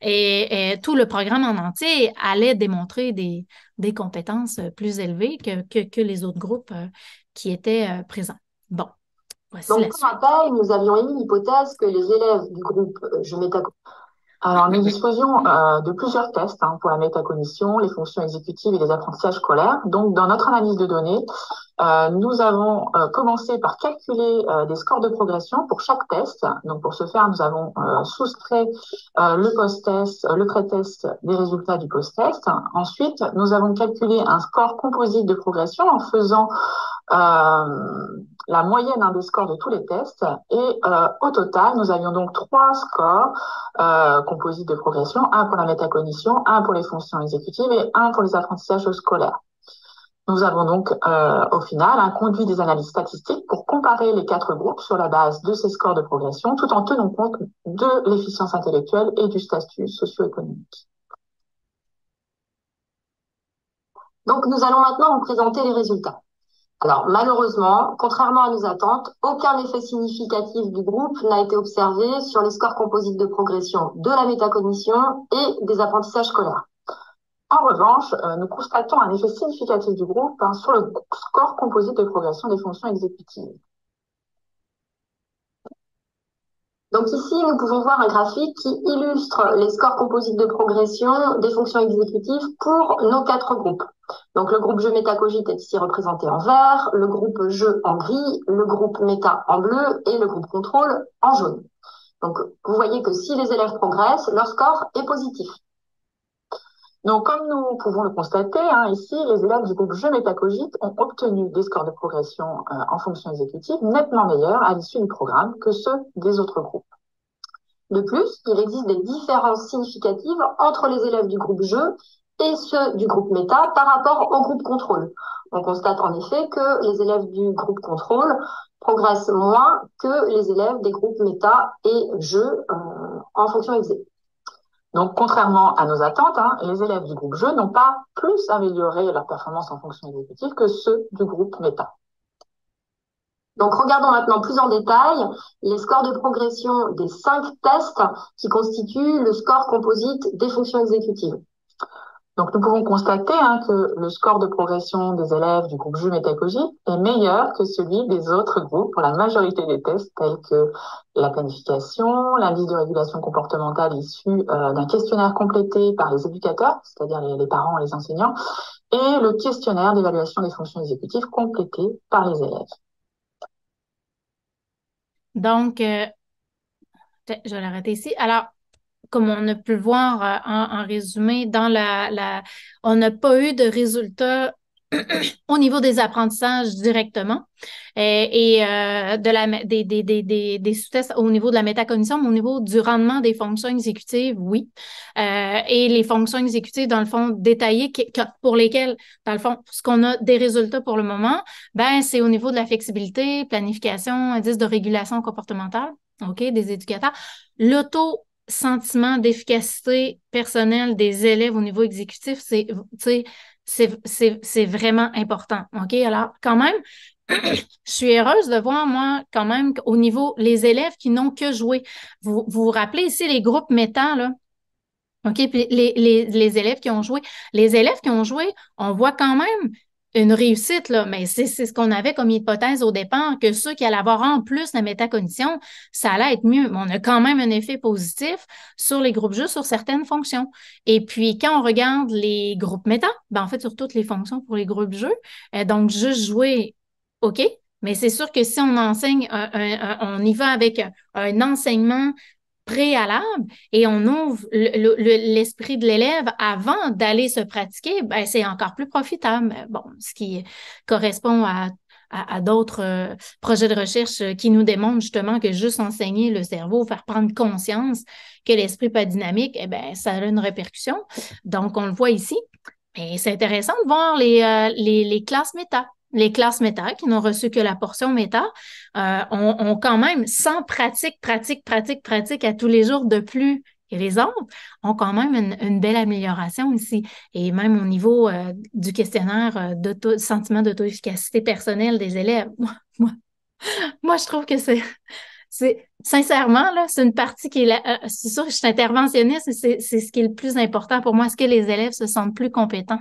et, tout le programme en entier allait démontrer des, des compétences euh, plus élevées que, que, les autres groupes qui étaient présents. Bon. Donc, pour rappel, nous avions émis l'hypothèse que les élèves du groupe euh, Je Métacognition. Alors, nous disposions euh, de plusieurs tests hein, pour la métacognition, les fonctions exécutives et les apprentissages scolaires. Donc, dans notre analyse de données, euh, nous avons euh, commencé par calculer euh, des scores de progression pour chaque test. Donc pour ce faire, nous avons soustrait le post-test, le pré-test des résultats du post-test. Ensuite, nous avons calculé un score composite de progression en faisant la moyenne hein, des scores de tous les tests. Et au total, nous avions donc trois scores composites de progression, un pour la métacognition, un pour les fonctions exécutives et un pour les apprentissages scolaires. Nous avons donc euh, au final un conduit des analyses statistiques pour comparer les quatre groupes sur la base de ces scores de progression tout en tenant compte de l'efficience intellectuelle et du statut socio-économique. Donc nous allons maintenant vous présenter les résultats. Alors malheureusement, contrairement à nos attentes, aucun effet significatif du groupe n'a été observé sur les scores composites de progression de la métacognition et des apprentissages scolaires. En revanche, euh, nous constatons un effet significatif du groupe hein, sur le score composite de progression des fonctions exécutives. Donc ici, nous pouvons voir un graphique qui illustre les scores composites de progression des fonctions exécutives pour nos quatre groupes. Donc le groupe jeu métacogite est ici représenté en vert, le groupe jeu en gris, le groupe méta en bleu et le groupe contrôle en jaune. Donc vous voyez que si les élèves progressent, leur score est positif. Donc, comme nous pouvons le constater, hein, ici, les élèves du groupe Jeux Métacogite ont obtenu des scores de progression euh, en fonction exécutive nettement meilleurs à l'issue du programme que ceux des autres groupes. De plus, il existe des différences significatives entre les élèves du groupe Jeux et ceux du groupe Méta par rapport au groupe Contrôle. On constate en effet que les élèves du groupe Contrôle progressent moins que les élèves des groupes Méta et Jeux euh, en fonction exécutive. Donc, contrairement à nos attentes, hein, les élèves du groupe jeu n'ont pas plus amélioré leur performance en fonction exécutive que ceux du groupe méta. Donc, regardons maintenant plus en détail les scores de progression des cinq tests qui constituent le score composite des fonctions exécutives. Donc, nous pouvons constater hein, que le score de progression des élèves du groupe JU Métagogie est meilleur que celui des autres groupes pour la majorité des tests, tels que la planification, l'indice de régulation comportementale issu euh, d'un questionnaire complété par les éducateurs, c'est-à-dire les, parents et les enseignants, et le questionnaire d'évaluation des fonctions exécutives complété par les élèves. Donc, euh, je vais l'arrêter ici. Alors, comme on a pu le voir euh, en, résumé, dans la, on n'a pas eu de résultats au niveau des apprentissages directement euh, et, euh, de la, des, des, des, des sous-tests au niveau de la métacognition, mais au niveau du rendement des fonctions exécutives, oui. et les fonctions exécutives, dans le fond, détaillées, pour lesquelles, dans le fond, ce qu'on a des résultats pour le moment, ben, c'est au niveau de la flexibilité, planification, indice de régulation comportementale, OK, des éducateurs, l'auto sentiment d'efficacité personnelle des élèves au niveau exécutif, c'est, vraiment important. OK? Alors, quand même, je suis heureuse de voir, moi, quand même, au niveau les élèves qui n'ont que joué. Vous, vous rappelez ici les groupes mettant OK? Puis les, les élèves qui ont joué. Les élèves qui ont joué, on voit quand même une réussite, là, mais c'est ce qu'on avait comme hypothèse au départ, que ceux qui allaient avoir en plus la métacognition, ça allait être mieux. on a quand même un effet positif sur les groupes jeux, sur certaines fonctions. Et puis, quand on regarde les groupes méta, ben, en fait, sur toutes les fonctions pour les groupes jeux, euh, donc juste jouer, OK, mais c'est sûr que si on enseigne, on y va avec un enseignement préalable et on ouvre l'esprit de l'élève avant d'aller se pratiquer, ben, c'est encore plus profitable. Bon, ce qui correspond à d'autres euh, projets de recherche euh, qui nous démontrent justement que juste enseigner le cerveau, faire prendre conscience que l'esprit pas dynamique, eh ben ça a une répercussion. Donc, on le voit ici. Mais c'est intéressant de voir les euh, classes méta les classes méta, qui n'ont reçu que la portion méta, euh, ont, quand même sans pratique, pratique, pratique, pratique à tous les jours de plus que les autres, ont quand même une, belle amélioration ici. Et même au niveau euh, du questionnaire euh, de sentiment d'auto-efficacité personnelle des élèves, moi, moi, moi, je trouve que c'est sincèrement, là, c'est une partie qui est euh, c'est sûr que je suis interventionniste, c'est, ce qui est le plus important pour moi. Est-ce que les élèves se sentent plus compétents?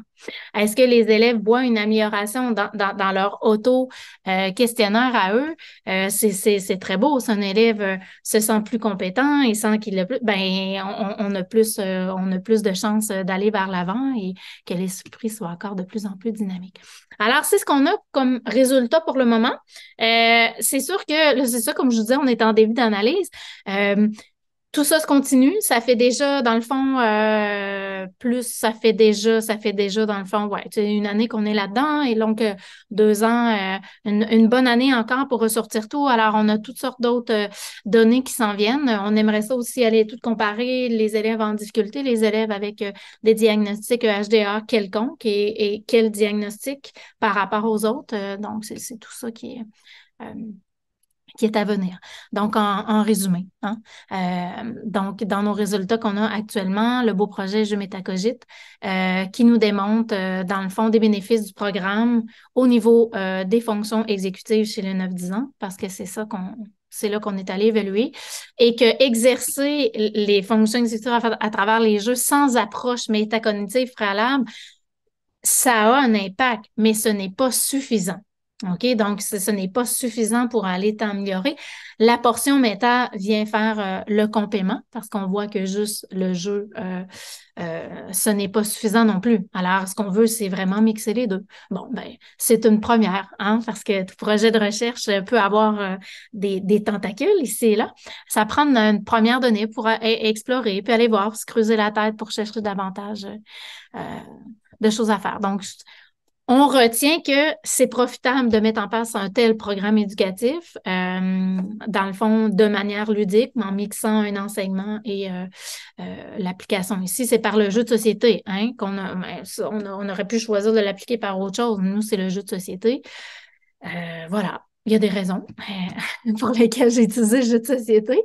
Est-ce que les élèves voient une amélioration dans, leur auto-questionnaire euh, à eux? Euh, c'est, très beau. Si un élève se sent plus compétent et sent qu'il a plus, ben, on, a plus, on a plus de chances d'aller vers l'avant et que l'esprit soit encore de plus en plus dynamique. Alors, c'est ce qu'on a comme résultat pour le moment. c'est sûr que, c'est ça, comme je vous disais, on est en début d'année analyse. Euh, tout ça se continue. Ça fait déjà, dans le fond, euh, plus ça fait déjà, ça fait déjà, dans le fond, ouais, c'est une année qu'on est là-dedans et donc euh, deux ans, une, bonne année encore pour ressortir tout. Alors, on a toutes sortes d'autres données qui s'en viennent. On aimerait ça aussi aller tout comparer les élèves en difficulté, les élèves avec des diagnostics e HDA quelconques et, et, quel diagnostic par rapport aux autres. donc, c'est tout ça qui est qui est à venir. Donc, en, résumé, hein, euh, donc dans nos résultats qu'on a actuellement, le beau projet Jeux Métacogite, euh, qui nous démontre, euh, dans le fond, des bénéfices du programme au niveau des fonctions exécutives chez les 9-10 ans, parce que c'est ça qu'on c'est là qu'on est allé évaluer, et que exercer les fonctions exécutives à travers les jeux sans approche métacognitive préalable, ça a un impact, mais ce n'est pas suffisant. OK? Donc, ce, n'est pas suffisant pour aller t'améliorer. La portion méta vient faire euh, le complément parce qu'on voit que juste le jeu, euh, euh, ce n'est pas suffisant non plus. Alors, ce qu'on veut, c'est vraiment mixer les deux. Bon, ben, c'est une première, hein, parce que tout projet de recherche peut avoir des, tentacules ici et là. Ça prend une, première donnée pour e-, explorer, puis aller voir, se creuser la tête pour chercher davantage de choses à faire. Donc, on retient que c'est profitable de mettre en place un tel programme éducatif, euh, dans le fond, de manière ludique, mais en mixant un enseignement et euh, euh, l'application. Ici, c'est par le jeu de société hein, qu'on ben, on, aurait pu choisir de l'appliquer par autre chose. Nous, c'est le jeu de société. voilà, il y a des raisons pour lesquelles j'ai utilisé le jeu de société.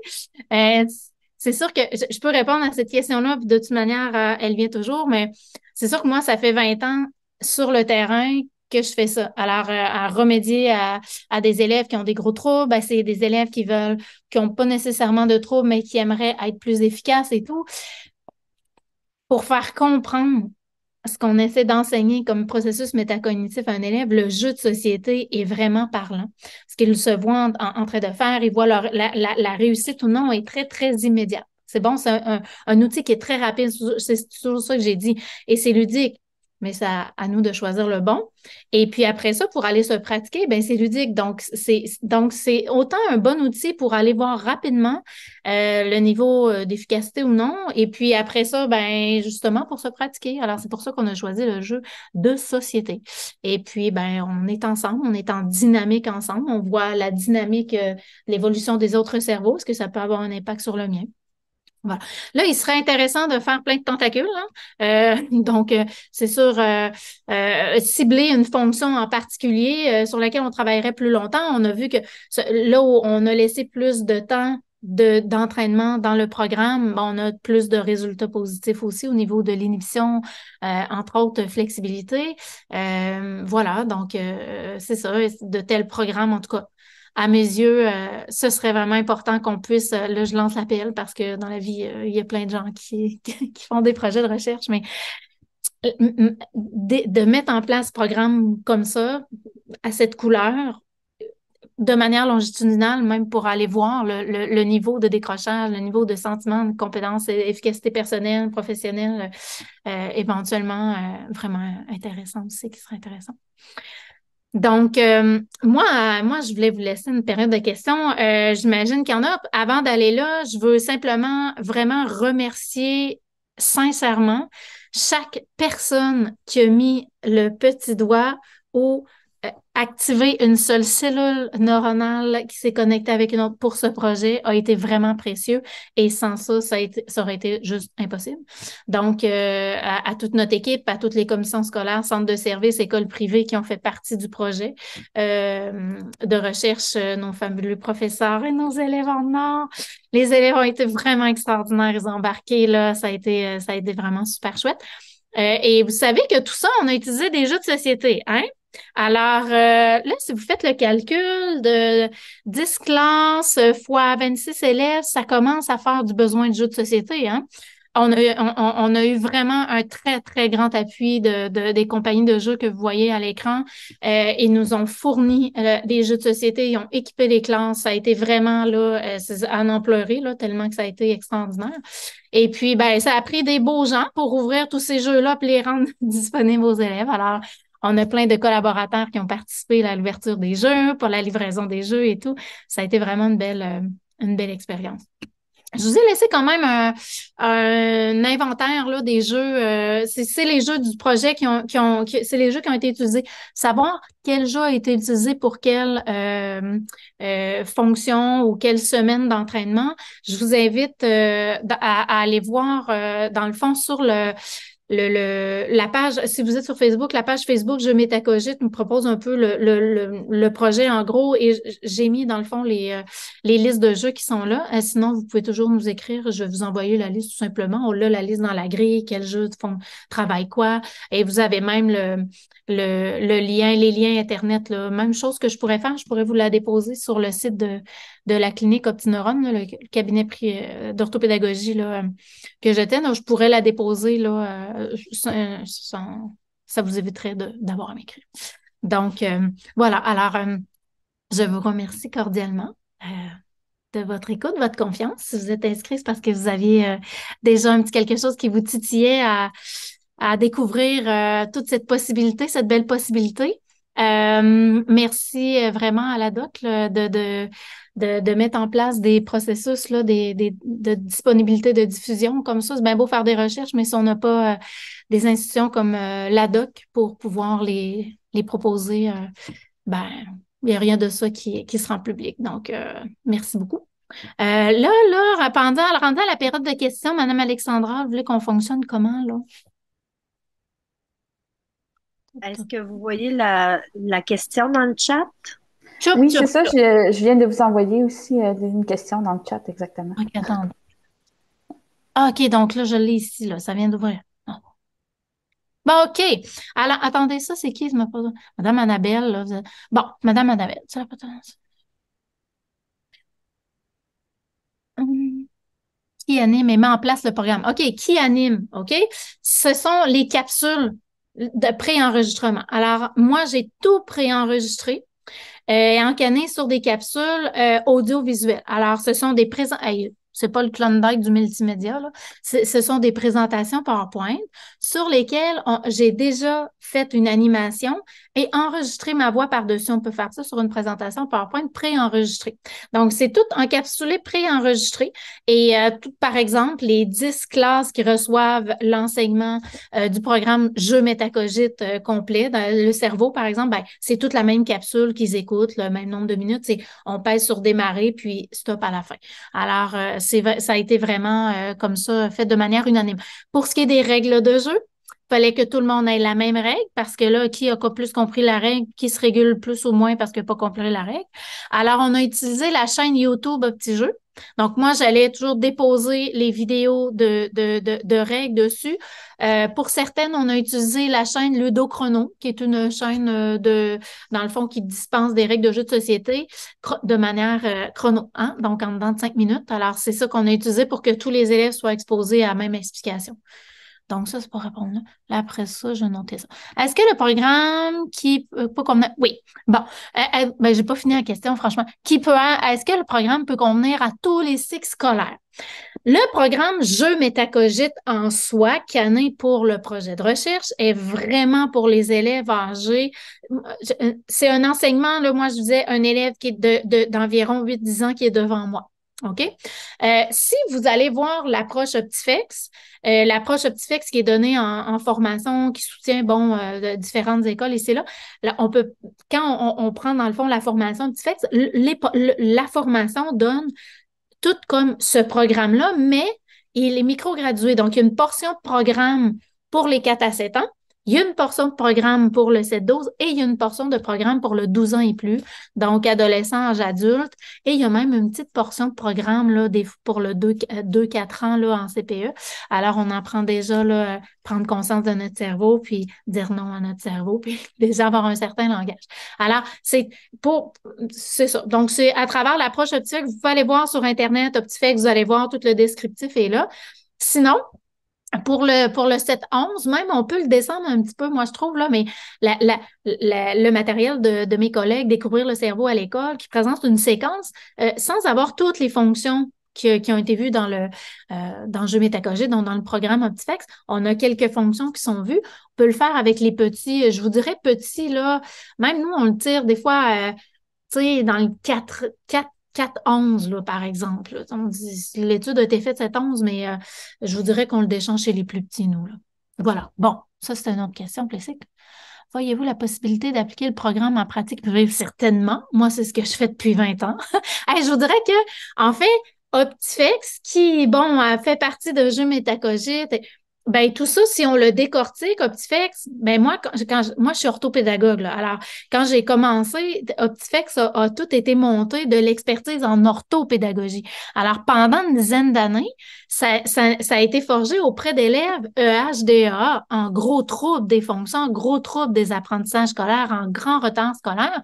c'est sûr que je peux répondre à cette question-là, puis de toute manière, elle vient toujours, mais c'est sûr que moi, ça fait 20 ans sur le terrain que je fais ça. Alors, euh, à remédier à, des élèves qui ont des gros troubles, ben, c'est des élèves qui veulent, qui n'ont pas nécessairement de troubles, mais qui aimeraient être plus efficaces et tout, pour faire comprendre ce qu'on essaie d'enseigner comme processus métacognitif à un élève, le jeu de société est vraiment parlant. Ce qu'ils se voient en, train de faire, ils voient la, réussite ou non est très, très immédiate. C'est bon, c'est un, un, outil qui est très rapide, c'est toujours ça que j'ai dit. Et c'est ludique mais c'est à, nous de choisir le bon. Et puis après ça, pour aller se pratiquer, ben c'est ludique. Donc, c'est donc c'est autant un bon outil pour aller voir rapidement euh, le niveau euh, d'efficacité ou non. Et puis après ça, ben justement pour se pratiquer. Alors, c'est pour ça qu'on a choisi le jeu de société. Et puis, ben on est ensemble, on est en dynamique ensemble, on voit la dynamique, euh, l'évolution des autres cerveaux, est-ce que ça peut avoir un impact sur le mien? Voilà. Là, il serait intéressant de faire plein de tentacules. Hein. Euh, donc, euh, c'est sûr, euh, cibler une fonction en particulier sur laquelle on travaillerait plus longtemps. On a vu que là où on a laissé plus de temps d'entraînement dans le programme, ben, on a plus de résultats positifs aussi au niveau de l'inhibition, entre autres flexibilité. voilà, donc c'est ça, de tels programmes en tout cas à mes yeux, euh, ce serait vraiment important qu'on puisse, euh, là je lance l'appel parce que dans la vie, euh, il y a plein de gens qui, font des projets de recherche, mais de, mettre en place un programme comme ça, à cette couleur, de manière longitudinale, même pour aller voir le, niveau de décrochage, le niveau de sentiment, de compétence, d'efficacité personnelle, professionnelle, éventuellement vraiment intéressant aussi, qui serait intéressant. Donc, euh, moi, moi, je voulais vous laisser une période de questions. Euh, j'imagine qu'il y en a. Avant d'aller là, je veux simplement vraiment remercier sincèrement chaque personne qui a mis le petit doigt au activer une seule cellule neuronale qui s'est connectée avec une autre pour ce projet a été vraiment précieux et sans ça, ça, aurait été juste impossible. Donc, euh, à, toute notre équipe, à toutes les commissions scolaires, centres de services, écoles privées qui ont fait partie du projet euh, de recherche, euh, nos fabuleux professeurs et nos élèves en or. Les élèves ont été vraiment extraordinaires, ils ont embarqué, là, ça a été, ça a été vraiment super chouette. et vous savez que tout ça, on a utilisé des jeux de société, hein? Alors euh, là, si vous faites le calcul de 10 classes fois 26 élèves, ça commence à faire du besoin de jeux de société. Hein. On a, eu, vraiment un très, très grand appui de, des compagnies de jeux que vous voyez à l'écran. Euh, ils nous ont fourni euh, des jeux de société, ils ont équipé les classes. Ça a été vraiment là, à en pleurer, là, tellement que ça a été extraordinaire. Et puis, ben, ça a pris des beaux gens pour ouvrir tous ces jeux-là et les rendre disponibles aux élèves. Alors, on a plein de collaborateurs qui ont participé à l'ouverture des jeux, pour la livraison des jeux et tout. Ça a été vraiment une belle, euh, une belle expérience. Je vous ai laissé quand même un, inventaire là, des jeux. Euh, c'est les jeux du projet qui ont, c'est les jeux qui ont été utilisés. Savoir quel jeu a été utilisé pour quelle euh, fonction ou quelle semaine d'entraînement. Je vous invite à, aller voir dans le fond sur le le, le, la page, si vous êtes sur Facebook, la page Facebook Je Métacogite nous propose un peu le, le, le projet en gros et j'ai mis dans le fond les, euh, les listes de jeux qui sont là. Euh, sinon, vous pouvez toujours nous écrire, je vais vous envoyer la liste tout simplement. On a la liste dans la grille, quels jeux font, travaillent quoi. Et vous avez même le, le, le, lien, les liens Internet. Là. Même chose que je pourrais faire, je pourrais vous la déposer sur le site de, la clinique OptiNeuron, le cabinet euh, d'orthopédagogie euh, que j'étais. je pourrais la déposer là, euh, sans, ça vous éviterait d'avoir à m'écrire. Donc, voilà. Alors, je vous remercie cordialement. de votre écoute, votre confiance. Si vous êtes inscrit, c'est parce que vous aviez déjà un petit quelque chose qui vous titillait à, à découvrir euh, toute cette possibilité, cette belle possibilité. Euh, merci euh, vraiment à la doc de, de, mettre en place des processus là, des, des, de disponibilité de diffusion comme ça. C'est bien beau faire des recherches, mais si on n'a pas des institutions comme la doc pour pouvoir les, les proposer, ben, il n'y a rien de ça qui, qui se rend public. Donc, merci beaucoup. là, là, pendant, la période de questions, Madame Alexandra, vous voulez qu'on fonctionne comment là? Est-ce que vous voyez la, question dans le chat? oui, c'est ça. Je, viens de vous envoyer aussi euh, une question dans le chat, exactement. OK, attendez. Ah, OK, donc là, je l'ai ici, là. Ça vient d'ouvrir. Ah. Bon, OK. Alors, attendez, ça, c'est qui? Madame Annabelle, Bon, Madame Annabelle, tu n'a pas hum. Qui anime et met en place le programme? OK, qui anime? OK? Ce sont les capsules de pré-enregistrement. Alors, moi, j'ai tout préenregistré et euh, encané sur des capsules euh, audiovisuelles. Alors, ce sont des présentations. c'est pas le Klondike du multimédia, là. ce sont des présentations PowerPoint sur lesquelles j'ai déjà fait une animation et enregistrer ma voix par-dessus. On peut faire ça sur une présentation PowerPoint préenregistrée. Donc, c'est tout encapsulé, préenregistré. Et euh, toutes, par exemple, les 10 classes qui reçoivent l'enseignement euh, du programme Jeu métacogite euh, complet, le cerveau, par exemple, ben, c'est toute la même capsule qu'ils écoutent, le même nombre de minutes. on pèse sur démarrer, puis stop à la fin. Alors, ça a été vraiment comme ça, fait de manière unanime. Pour ce qui est des règles de jeu, fallait que tout le monde ait la même règle parce que là, qui a plus compris la règle, qui se régule plus ou moins parce qu'il n'a pas compris la règle. Alors, on a utilisé la chaîne YouTube Petit Jeu. Donc, moi, j'allais toujours déposer les vidéos de, de, de, règles dessus. Euh, pour certaines, on a utilisé la chaîne Ludo Chrono, qui est une chaîne euh, de, dans le fond, qui dispense des règles de jeux de société de manière euh, chrono, hein, donc en 25 minutes. Alors, c'est ça qu'on a utilisé pour que tous les élèves soient exposés à la même explication. Donc, ça, c'est pour répondre. Là, après ça, je notais ça. Est-ce que le programme qui euh, peut convenir. Oui. Bon, euh, euh, ben, j'ai pas fini la question, franchement. Qui peut. Hein, est-ce que le programme peut convenir à tous les cycles scolaires? Le programme Je métacogite en soi, cané pour le projet de recherche, est vraiment pour les élèves âgés. C'est un enseignement, là, moi je disais, un élève qui est d'environ 8-10 ans qui est devant moi. OK? Euh, si vous allez voir l'approche OptiFex, euh, l'approche OptiFex qui est donnée en, formation, qui soutient, bon, euh, différentes écoles, et c'est là, on peut, quand on, prend dans le fond la formation OptiFex, la formation donne tout comme ce programme-là, mais il est micro-gradué. Donc, il y a une portion de programme pour les 4 à 7 ans, il y a une portion de programme pour le 7-12 et il y a une portion de programme pour le 12 ans et plus, donc adolescent, âge adulte, et il y a même une petite portion de programme là, pour le 2-4 euh, ans là, en CPE. Alors, on apprend déjà là, prendre conscience de notre cerveau, puis dire non à notre cerveau, puis déjà avoir un certain langage. Alors, c'est pour c'est ça. Donc, c'est à travers l'approche optique, vous pouvez aller voir sur Internet OptiFex, vous allez voir tout le descriptif est là. Sinon, pour le, pour le 7-11, même, on peut le descendre un petit peu, moi, je trouve, là, mais le matériel de, mes collègues, Découvrir le cerveau à l'école, qui présente une séquence euh, sans avoir toutes les fonctions qui, ont été vues dans le, euh, dans jeu métacogé, donc dans le programme OptiFex. On a quelques fonctions qui sont vues. On peut le faire avec les petits, je vous dirais petits, là. Même nous, on le tire des fois, euh, tu sais, dans le 4, 4 4-11, par exemple. l'étude a été faite 7-11, mais euh, je vous dirais qu'on le déchange chez les plus petits, nous. Là. Voilà. Bon, ça, c'est une autre question, classique. Voyez-vous la possibilité d'appliquer le programme en pratique oui Certainement. Moi, c'est ce que je fais depuis 20 ans. je voudrais que, en fait, OptiFex, qui, bon, fait partie de Jeux Métacogite, ben, tout ça, si on le décortique, OptiFex, ben moi, quand, moi, je suis orthopédagogue. Là. Alors, quand j'ai commencé, OptiFex a, tout été monté de l'expertise en orthopédagogie. Alors, pendant une dizaine d'années, ça, ça, a été forgé auprès d'élèves EHDA en gros troubles des fonctions, gros troubles des apprentissages scolaires, en grand retard scolaire,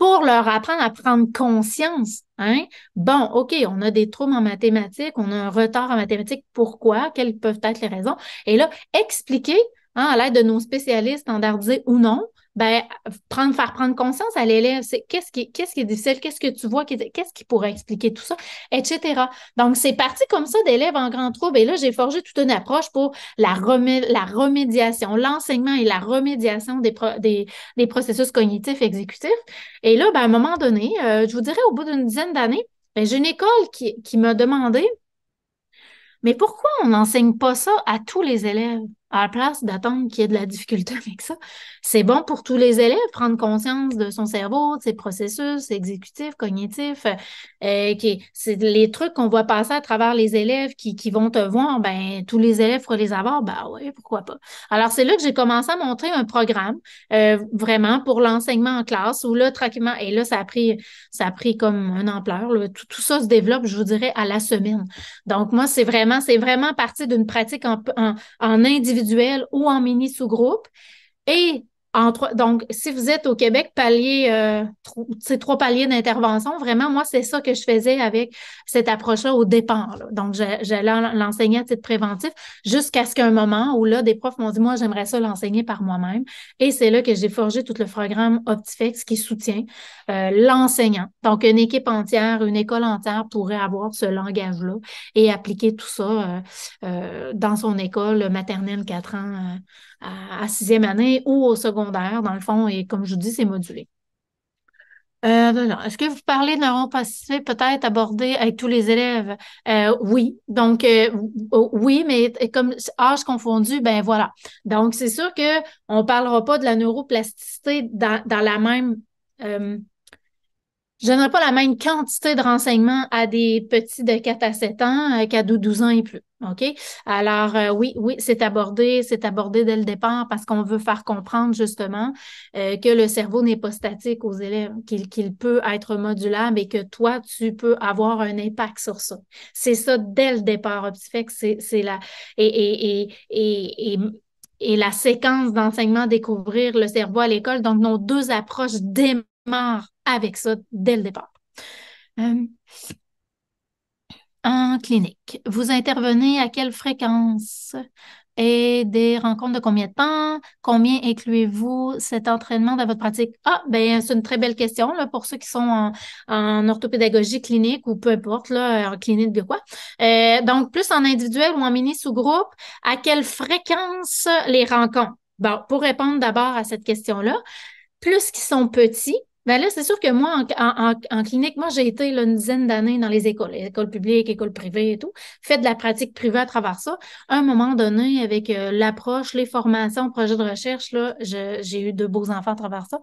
pour leur apprendre à prendre conscience. Hein? Bon, OK, on a des troubles en mathématiques, on a un retard en mathématiques, pourquoi? Quelles peuvent être les raisons? Et là, expliquer hein, à l'aide de nos spécialistes standardisés ou non, ben, prendre, faire prendre conscience à l'élève, c'est qu'est-ce qui, qu'est-ce qui est difficile, qu'est-ce que tu vois, qu'est-ce qui pourrait expliquer tout ça, etc. Donc, c'est parti comme ça d'élèves en grand trouble. Et là, j'ai forgé toute une approche pour la, la remédiation, l'enseignement et la remédiation des, processus cognitifs exécutifs. Et là, ben, à un moment donné, euh, je vous dirais au bout d'une dizaine d'années, ben, j'ai une école qui, qui m'a demandé mais pourquoi on n'enseigne pas ça à tous les élèves? à la place d'attendre qu'il y ait de la difficulté avec ça. C'est bon pour tous les élèves, prendre conscience de son cerveau, de ses processus exécutifs, cognitifs. Euh, c'est les trucs qu'on voit passer à travers les élèves qui, vont te voir, ben tous les élèves pourraient les avoir, ben oui, pourquoi pas. Alors, c'est là que j'ai commencé à montrer un programme euh, vraiment pour l'enseignement en classe où là, tranquillement, et là, ça a pris, ça a pris comme une ampleur. Tout, ça se développe, je vous dirais, à la semaine. Donc, moi, c'est vraiment, c'est vraiment parti d'une pratique en, en, en individuel ou en mini sous-groupe. Et donc, si vous êtes au Québec, palier, euh, ces trois paliers d'intervention, vraiment, moi, c'est ça que je faisais avec cette approche-là au départ. Donc, j'allais l'enseigner à titre préventif jusqu'à ce qu'un moment où là, des profs m'ont dit, moi, j'aimerais ça l'enseigner par moi-même. Et c'est là que j'ai forgé tout le programme OptiFex qui soutient euh, l'enseignant. Donc, une équipe entière, une école entière pourrait avoir ce langage-là et appliquer tout ça euh, euh, dans son école maternelle 4 ans à, sixième année ou au secondaire, dans le fond, et comme je vous dis, c'est modulé. Euh, Est-ce que vous parlez de neuroplasticité peut-être abordée avec tous les élèves? Euh, oui. Donc, euh, oui, mais comme âge confondu, ben voilà. Donc, c'est sûr qu'on ne parlera pas de la neuroplasticité dans, dans la même je n'aurai pas la même quantité de renseignements à des petits de 4 à 7 ans euh, qu'à 12 ans et plus. OK? Alors, euh, oui, oui, c'est abordé, c'est abordé dès le départ parce qu'on veut faire comprendre justement euh, que le cerveau n'est pas statique aux élèves, qu'il peut être modulable et que toi, tu peux avoir un impact sur ça. C'est ça dès le départ, fait que c'est la. et, et, et, et, la séquence d'enseignement découvrir le cerveau à l'école. Donc, nos deux approches dès démarre avec ça dès le départ. Euh, en clinique, vous intervenez à quelle fréquence et des rencontres de combien de temps? Combien incluez-vous cet entraînement dans votre pratique? Ah, ben c'est une très belle question là, pour ceux qui sont en, orthopédagogie clinique ou peu importe, là, en clinique de quoi. Euh, donc, plus en individuel ou en mini sous-groupe, à quelle fréquence les rencontres? Bon, pour répondre d'abord à cette question-là, plus qu'ils sont petits, ben là, c'est sûr que moi, en, clinique, moi, j'ai été une dizaine d'années dans les écoles, écoles publiques, écoles privées et tout, fait de la pratique privée à travers ça. À un moment donné, avec euh, l'approche, les formations, projets de recherche, là, j'ai eu de beaux enfants à travers ça.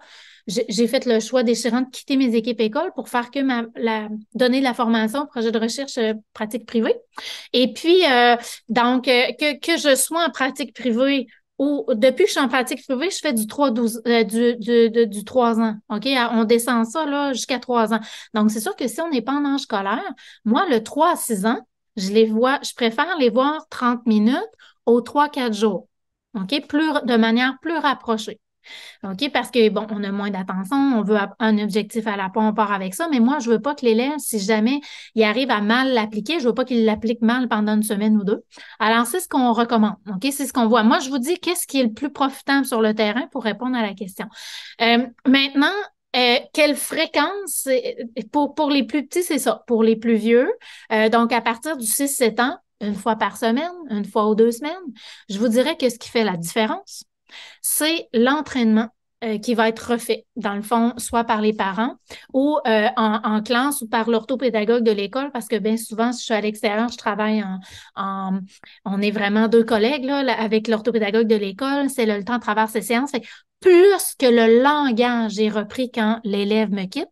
J'ai fait le choix déchirant de quitter mes équipes écoles pour faire que la, donner de la formation, projet de recherche, euh, pratique privée. Et puis, euh, donc, que, que je sois en pratique privée ou depuis que je suis en pratique privée, je fais du 3, 12, euh, du, du, du, ans. OK? On descend ça là, jusqu'à 3 ans. Donc, c'est sûr que si on n'est pas en âge scolaire, moi, le 3 à 6 ans, je les vois, je préfère les voir 30 minutes aux 3-4 jours. OK? Plus, de manière plus rapprochée. OK? Parce que, bon, on a moins d'attention, on veut un objectif à la pompe, on part avec ça, mais moi, je ne veux pas que l'élève, si jamais il arrive à mal l'appliquer, je veux pas qu'il l'applique mal pendant une semaine ou deux. Alors, c'est ce qu'on recommande, OK? C'est ce qu'on voit. Moi, je vous dis qu'est-ce qui est le plus profitable sur le terrain pour répondre à la question. Euh, maintenant, euh, quelle fréquence pour, les plus petits, c'est ça. Pour les plus vieux, euh, donc à partir du 6-7 ans, une fois par semaine, une fois ou deux semaines, je vous dirais que ce qui fait la différence, c'est l'entraînement euh, qui va être refait, dans le fond, soit par les parents ou euh, en, classe ou par l'orthopédagogue de l'école, parce que bien souvent, si je suis à l'extérieur, je travaille en, On est vraiment deux collègues avec l'orthopédagogue de l'école, c'est le, temps de travers ces séances. plus que le langage j'ai repris quand l'élève me quitte,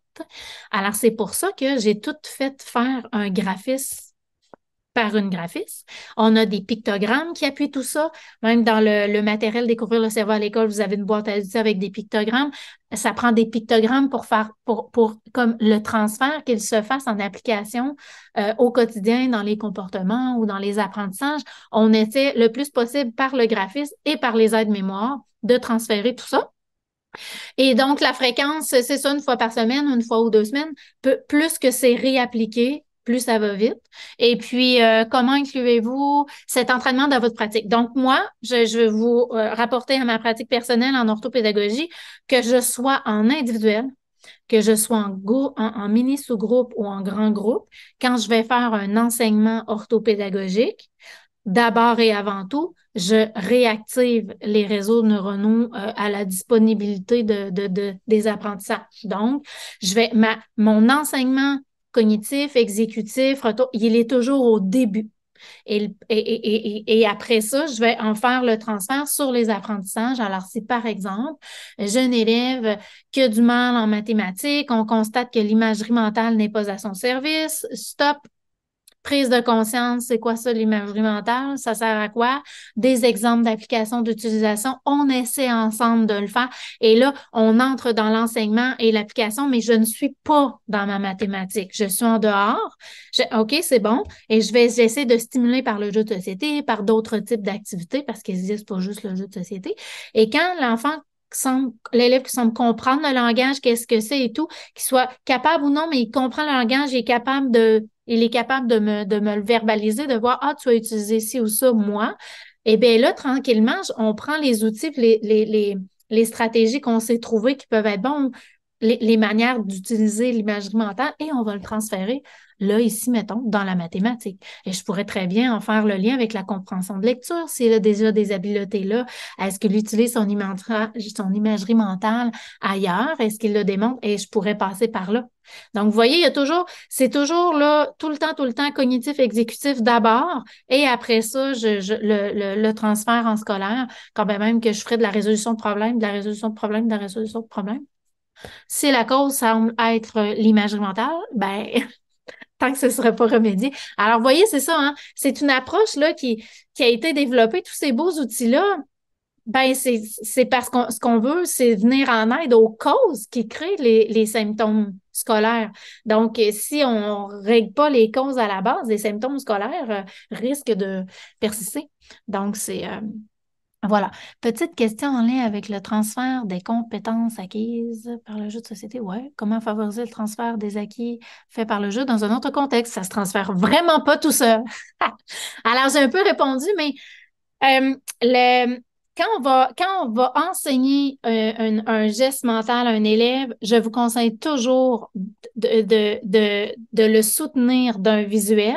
alors c'est pour ça que j'ai tout fait faire un graphisme par une graphiste. On a des pictogrammes qui appuient tout ça. Même dans le, matériel Découvrir le cerveau à l'école, vous avez une boîte à outils avec des pictogrammes. Ça prend des pictogrammes pour faire, pour, pour comme le transfert qu'il se fasse en application euh, au quotidien dans les comportements ou dans les apprentissages. On essaie le plus possible par le graphisme et par les aides mémoire de transférer tout ça. Et donc, la fréquence, c'est ça, une fois par semaine, une fois ou deux semaines, plus que c'est réappliqué, plus ça va vite. Et puis, euh, comment incluez-vous cet entraînement dans votre pratique? Donc, moi, je, je vais vous euh, rapporter à ma pratique personnelle en orthopédagogie, que je sois en individuel, que je sois en, en, mini sous-groupe ou en grand groupe, quand je vais faire un enseignement orthopédagogique, d'abord et avant tout, je réactive les réseaux neuronaux euh, à la disponibilité de, des apprentissages. Donc, je vais ma, mon enseignement cognitif, exécutif, il est toujours au début. Et, après ça, je vais en faire le transfert sur les apprentissages. Alors, si par exemple, jeune élève qui a du mal en mathématiques, on constate que l'imagerie mentale n'est pas à son service, stop, prise de conscience, c'est quoi ça l'imagerie mentale, ça sert à quoi, des exemples d'applications d'utilisation, on essaie ensemble de le faire et là, on entre dans l'enseignement et l'application, mais je ne suis pas dans ma mathématique, je suis en dehors, OK, c'est bon, et je vais essayer de stimuler par le jeu de société, par d'autres types d'activités, parce qu'il n'existe pas juste le jeu de société, et quand l'enfant l'élève qui semble comprendre le langage, qu'est-ce que c'est et tout, qu'il soit capable ou non, mais il comprend le langage, il est capable de il est capable de me, de me le verbaliser, de voir, ah, tu as utilisé ci ou ça, moi. Et eh bien là, tranquillement, on prend les outils, les, les, les, les stratégies qu'on s'est trouvées qui peuvent être bons les, manières d'utiliser l'imagerie mentale et on va le transférer là, ici, mettons, dans la mathématique. Et je pourrais très bien en faire le lien avec la compréhension de lecture, s'il a déjà des habiletés-là. Est-ce qu'il utilise son, imagerie mentale ailleurs? Est-ce qu'il le démontre? Et je pourrais passer par là. Donc, vous voyez, il y a toujours, c'est toujours là, tout le temps, tout le temps, cognitif, exécutif d'abord, et après ça, je, le, le, le, transfert en scolaire, quand même que je ferai de la résolution de problèmes, de la résolution de problèmes, de la résolution de problèmes. Si la cause semble être l'imagerie mentale, ben tant que ce ne sera pas remédié. Alors, vous voyez, c'est ça, hein? c'est une approche là, qui, qui a été développée, tous ces beaux outils-là. Ben, c'est parce qu'on ce qu'on veut, c'est venir en aide aux causes qui créent les, symptômes scolaires. Donc, si on ne règle pas les causes à la base, les symptômes scolaires euh, risquent de persister. Donc, c'est euh, voilà. Petite question en lien avec le transfert des compétences acquises par le jeu de société. Ouais. Comment favoriser le transfert des acquis faits par le jeu dans un autre contexte? Ça se transfère vraiment pas tout ça. Alors, j'ai un peu répondu, mais euh, le, quand on va, quand on va enseigner euh, un, un, geste mental à un élève, je vous conseille toujours de, de, de, de le soutenir d'un visuel,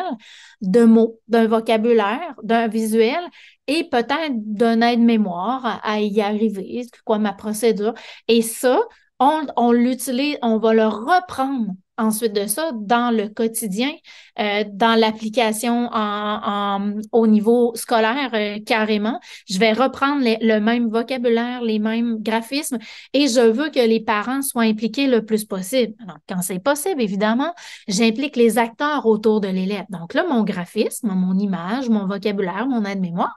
de mots, d'un vocabulaire, d'un visuel et peut-être d'un aide-mémoire à y arriver, quoi ma procédure. Et ça, on, l'utilise, on va le reprendre ensuite de ça dans le quotidien, euh, dans l'application au niveau scolaire euh, carrément. Je vais reprendre le même vocabulaire, les mêmes graphismes et je veux que les parents soient impliqués le plus possible. Alors, quand c'est possible, évidemment, j'implique les acteurs autour de l'élève. Donc là, mon graphisme, mon image, mon vocabulaire, mon aide-mémoire,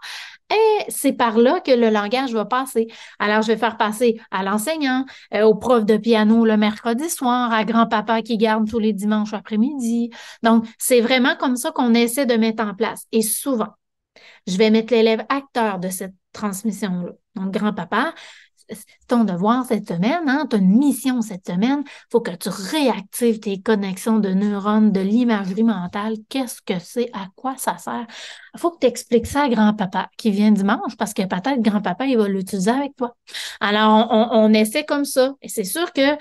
et eh, c'est par là que le langage va passer. Alors, je vais faire passer à l'enseignant, euh, au prof de piano le mercredi soir, à grand-papa qui garde tous les dimanches après-midi. Donc, c'est vraiment comme ça qu'on essaie de mettre en place. Et souvent, je vais mettre l'élève acteur de cette transmission-là. Donc, grand-papa, ton devoir cette semaine, hein, tu as une mission cette semaine, il faut que tu réactives tes connexions de neurones, de l'imagerie mentale. Qu'est-ce que c'est? À quoi ça sert? Il faut que tu expliques ça à grand-papa qui vient dimanche parce que peut-être grand-papa, il va l'utiliser avec toi. Alors, on, on essaie comme ça. Et c'est sûr que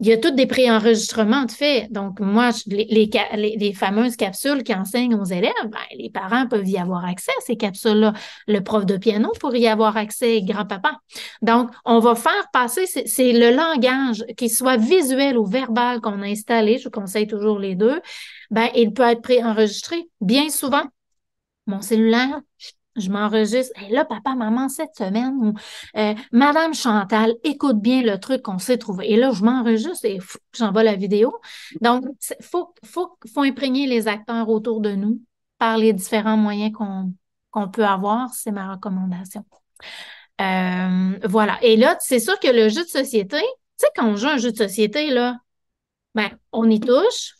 il y a toutes des préenregistrements de fait. Donc, moi, les, fameuses capsules qui enseignent aux élèves, ben, les parents peuvent y avoir accès ces capsules-là. Le prof de piano pourrait y avoir accès, grand-papa. Donc, on va faire passer, c'est le langage, qu'il soit visuel ou verbal qu'on a installé, je conseille toujours les deux, ben, il peut être préenregistré bien souvent. Mon cellulaire, je je m'enregistre. et là, papa, maman, cette semaine, euh, Madame Chantal, écoute bien le truc qu'on s'est trouvé. Et là, je m'enregistre et j'envoie la vidéo. Donc, il faut, imprégner les acteurs autour de nous par les différents moyens qu'on peut avoir. C'est ma recommandation. Euh, voilà. Et là, c'est sûr que le jeu de société, tu sais, quand on joue un jeu de société, là, ben, on y touche,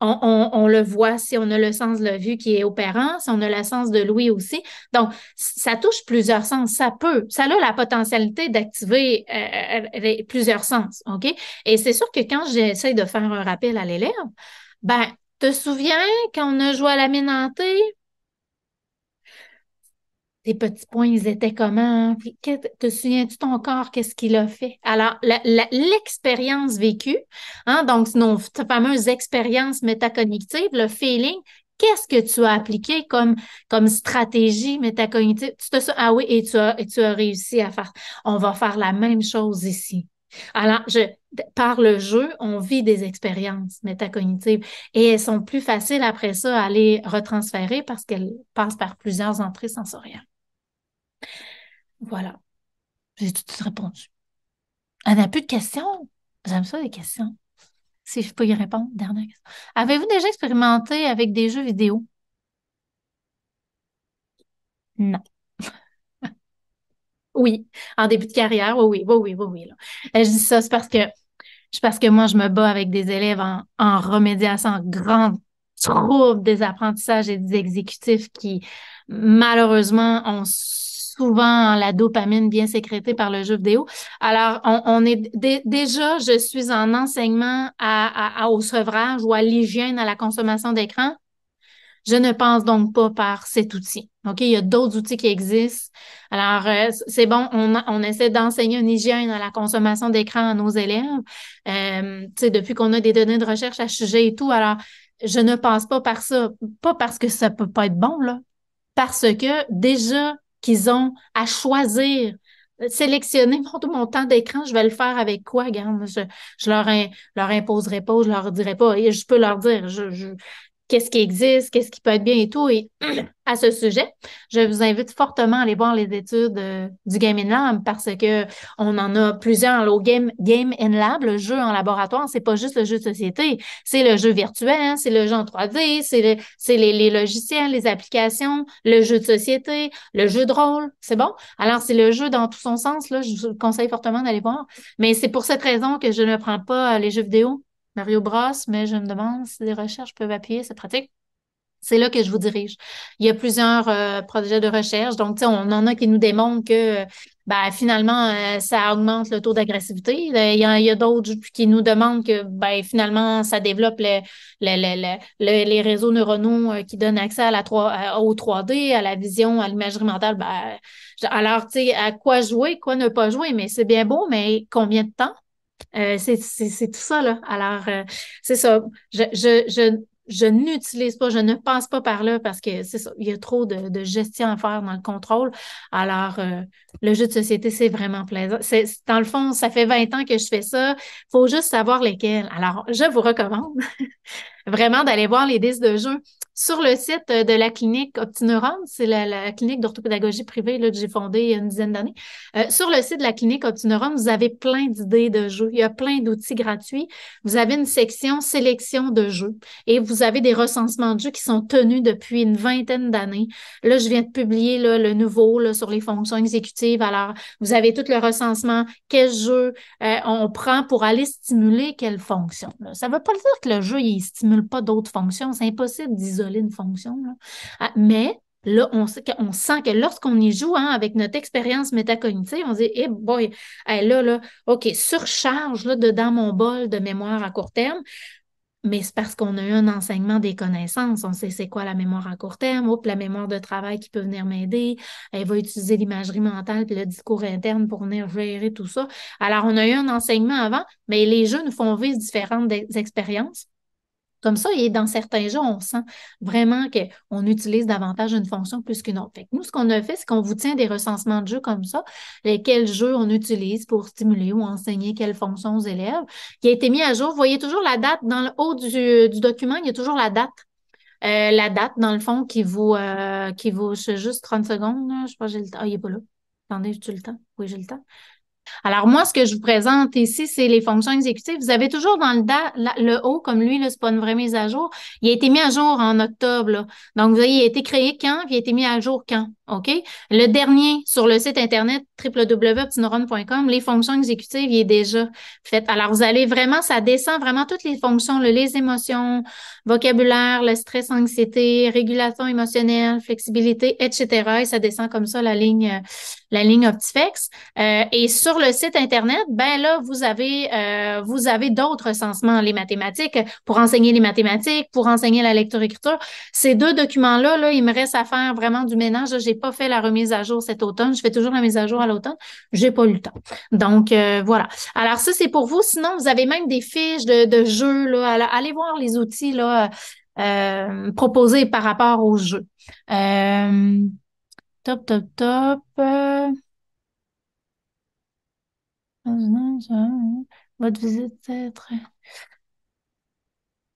on, le voit si on a le sens de la vue qui est opérant, si on a le sens de l'ouïe aussi. Donc, ça touche plusieurs sens. Ça peut, ça a la potentialité d'activer euh, euh, plusieurs sens. OK? Et c'est sûr que quand j'essaie de faire un rappel à l'élève, ben, te souviens quand on a joué à la mine tes petits points, ils étaient comment? Hein? te souviens-tu ton corps? Qu'est-ce qu'il a fait? Alors, l'expérience vécue, hein, donc nos fameuses expériences métacognitive, le feeling, qu'est-ce que tu as appliqué comme, comme stratégie métacognitive? Tu te, ah oui, et tu, as, et tu as réussi à faire. On va faire la même chose ici. Alors, je, par le jeu, on vit des expériences métacognitives et elles sont plus faciles après ça à les retransférer parce qu'elles passent par plusieurs entrées sensorielles. Voilà. J'ai tout de suite répondu. On n'a plus de questions? J'aime ça, les questions. Si je peux y répondre, dernière question. Avez-vous déjà expérimenté avec des jeux vidéo? Non. Oui, en début de carrière, oui, oui, oui, oui, oui. Euh, je dis ça, c'est parce que c'est parce que moi, je me bats avec des élèves en, remédiation, en grand trouble des apprentissages et des exécutifs qui, malheureusement, ont souvent la dopamine bien sécrétée par le jeu vidéo. Alors, on, est déjà, je suis en enseignement au sevrage ou à l'hygiène, à la consommation d'écran. Je ne pense donc pas par cet outil. OK? Il y a d'autres outils qui existent. Alors, euh, c'est bon, on, essaie d'enseigner une hygiène à la consommation d'écran à nos élèves. Euh, depuis qu'on a des données de recherche à ce sujet et tout, alors, je ne pense pas par ça, pas parce que ça peut pas être bon, là, parce que déjà qu'ils ont à choisir sélectionner mon, mon temps d'écran, je vais le faire avec quoi, garde? Je, je leur, leur imposerai pas, je leur dirai pas. Et je peux leur dire, je, qu'est-ce qui existe, qu'est-ce qui peut être bien et tout. Et à ce sujet, je vous invite fortement à aller voir les études euh, du Game in Lab parce que on en a plusieurs Le Game, Game in Lab, le jeu en laboratoire, c'est pas juste le jeu de société, c'est le jeu virtuel, c'est le jeu en 3D, c'est les, les, logiciels, les applications, le jeu de société, le jeu de rôle, c'est bon? Alors, c'est le jeu dans tout son sens, là, je vous conseille fortement d'aller voir. Mais c'est pour cette raison que je ne prends pas euh, les jeux vidéo Mario Bros, mais je me demande si les recherches peuvent appuyer cette pratique. C'est là que je vous dirige. Il y a plusieurs euh, projets de recherche. Donc, on en a qui nous démontrent que ben, finalement, euh, ça augmente le taux d'agressivité. Euh, il y, a, d'autres qui nous demandent que ben, finalement, ça développe les réseaux neuronaux qui donnent accès à la 3, au 3D, à la vision, à l'imagerie mentale. Ben, alors, tu sais, à quoi jouer, quoi ne pas jouer, mais c'est bien beau, mais combien de temps? Euh, c'est tout ça, là. Alors, euh, c'est ça. Je, je, je, n'utilise pas, je ne passe pas par là parce que c'est ça, il y a trop de, de, gestion à faire dans le contrôle. Alors, euh, le jeu de société, c'est vraiment plaisant. C'est, dans le fond, ça fait 20 ans que je fais ça. faut juste savoir lesquels. Alors, je vous recommande. vraiment d'aller voir les disques de jeux. Sur le site euh, de la clinique Optineuron, c'est la, clinique d'orthopédagogie privée que j'ai fondée il y a une dizaine d'années. Euh, sur le site de la clinique Optineuron, vous avez plein d'idées de jeux. Il y a plein d'outils gratuits. Vous avez une section sélection de jeux et vous avez des recensements de jeux qui sont tenus depuis une vingtaine d'années. Là, je viens de publier le nouveau sur les fonctions exécutives. Alors, vous avez tout le recensement, quel jeu euh, on prend pour aller stimuler quelle fonction. Ça ne veut pas dire que le jeu il est pas d'autres fonctions. C'est impossible d'isoler une fonction. Ah, mais là, on, sent que lorsqu'on y joue, hein, avec notre expérience métacognitive, on se dit, eh boy, là, là, OK, surcharge là, dedans mon bol de mémoire à court terme. Mais c'est parce qu'on a eu un enseignement des connaissances. On sait c'est quoi la mémoire à court terme, la mémoire de travail qui peut venir m'aider. Elle va utiliser l'imagerie mentale puis le discours interne pour venir gérer tout ça. Alors, on a eu un enseignement avant, mais les jeux nous font vivre différentes expériences comme ça. dans certains jeux, on sent vraiment qu'on utilise davantage une fonction plus qu'une autre. nous, ce qu'on a fait, c'est qu'on vous tient des recensements de jeux comme ça, lesquels euh, jeux on utilise pour stimuler ou enseigner quelles fonctions aux élèves, qui a été mis à jour. Vous voyez toujours la date dans le haut du, document, il y a toujours la date. Euh, la date, dans le fond, qui vaut, euh, qui vaut juste 30 secondes. Je Je sais pas, j'ai le temps. Ah, il n'est pas là. Attendez, j'ai le temps. Oui, j'ai le temps. Alors, moi, ce que je vous présente ici, c'est les fonctions exécutives. Vous avez toujours dans le, le haut, comme lui, ce n'est pas une vraie mise à jour. Il a été mis à jour en octobre. Donc, vous voyez, il a été créé quand, puis il a été mis à jour quand. OK? Le dernier, sur le site internet www.petitneurone.com, les fonctions exécutives, il est déjà fait. Alors, vous allez vraiment, ça descend vraiment toutes les fonctions, les émotions, vocabulaire, le stress, anxiété, régulation émotionnelle, flexibilité, etc. Et ça descend comme ça la ligne, euh, la ligne OptiFex. Euh, et sur le site internet, ben là, vous avez, euh, vous avez d'autres recensements, les mathématiques, pour enseigner les mathématiques, pour enseigner la lecture-écriture. Ces deux documents-là, là, il me reste à faire vraiment du ménage. J'ai pas fait la remise à jour cet automne. Je fais toujours la mise à jour à l'automne. J'ai pas eu le temps. Donc, euh, voilà. Alors, ça, c'est pour vous. Sinon, vous avez même des fiches de, jeux. Là. Allez voir les outils là, euh, proposés par rapport aux jeux. Euh, top, top, top. Hein. Votre visite, très...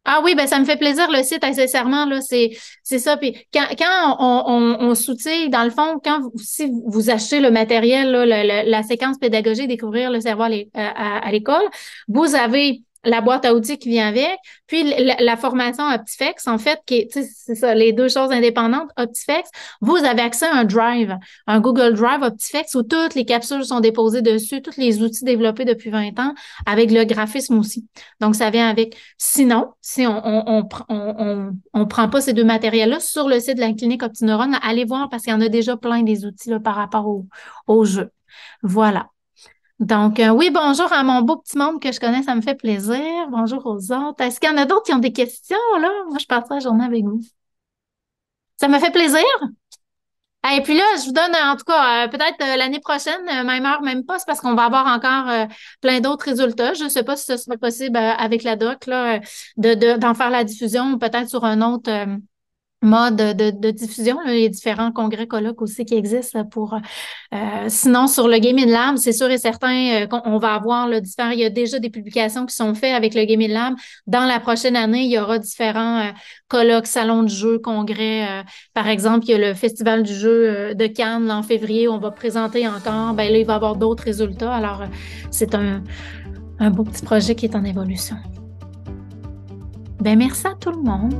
Ah oui, ben ça me fait plaisir le site, nécessairement, là, c'est, c'est ça. Puis quand, quand on, on, soutient, dans le fond, quand si vous achetez le matériel, là, la séquence pédagogique Découvrir le cerveau à l'école, vous avez la boîte à outils qui vient avec, puis la, formation OptiFex, en fait, qui est, c'est ça, les deux choses indépendantes, OptiFex, vous avez accès à un Drive, un Google Drive OptiFex où toutes les capsules sont déposées dessus, tous les outils développés depuis 20 ans, avec le graphisme aussi. Donc, ça vient avec. Sinon, si on on, on, on, on prend pas ces deux matériels-là sur le site de la clinique OptiNeuron, allez voir parce qu'il y en a déjà plein des outils là, par rapport au, au jeu. Voilà. Donc, euh, oui, bonjour à mon beau petit monde que je connais, ça me fait plaisir. Bonjour aux autres. Est-ce qu'il y en a d'autres qui ont des questions, là? Moi, je partage la journée avec vous. Ça me fait plaisir? Et puis là, je vous donne, en tout cas, euh, peut-être euh, l'année prochaine, même heure, même pas, parce qu'on va avoir encore plein d'autres résultats. Je ne sais pas si ce sera possible avec la doc, là, de, d'en faire la diffusion, peut-être sur un autre, mode de, diffusion, les différents congrès colloques aussi qui existent pour euh, sinon sur le gaming in Lab, c'est sûr et certain euh, qu'on va avoir le différent, il y a déjà des publications qui sont faites avec le gaming in Lab. Dans la prochaine année, il y aura différents euh, colloques, salons de jeux, congrès. par exemple, il y a le Festival du jeu de Cannes en février, on va présenter encore, ben là, il va y avoir d'autres résultats. Alors, c'est un, beau petit projet qui est en évolution. Ben merci à tout le monde.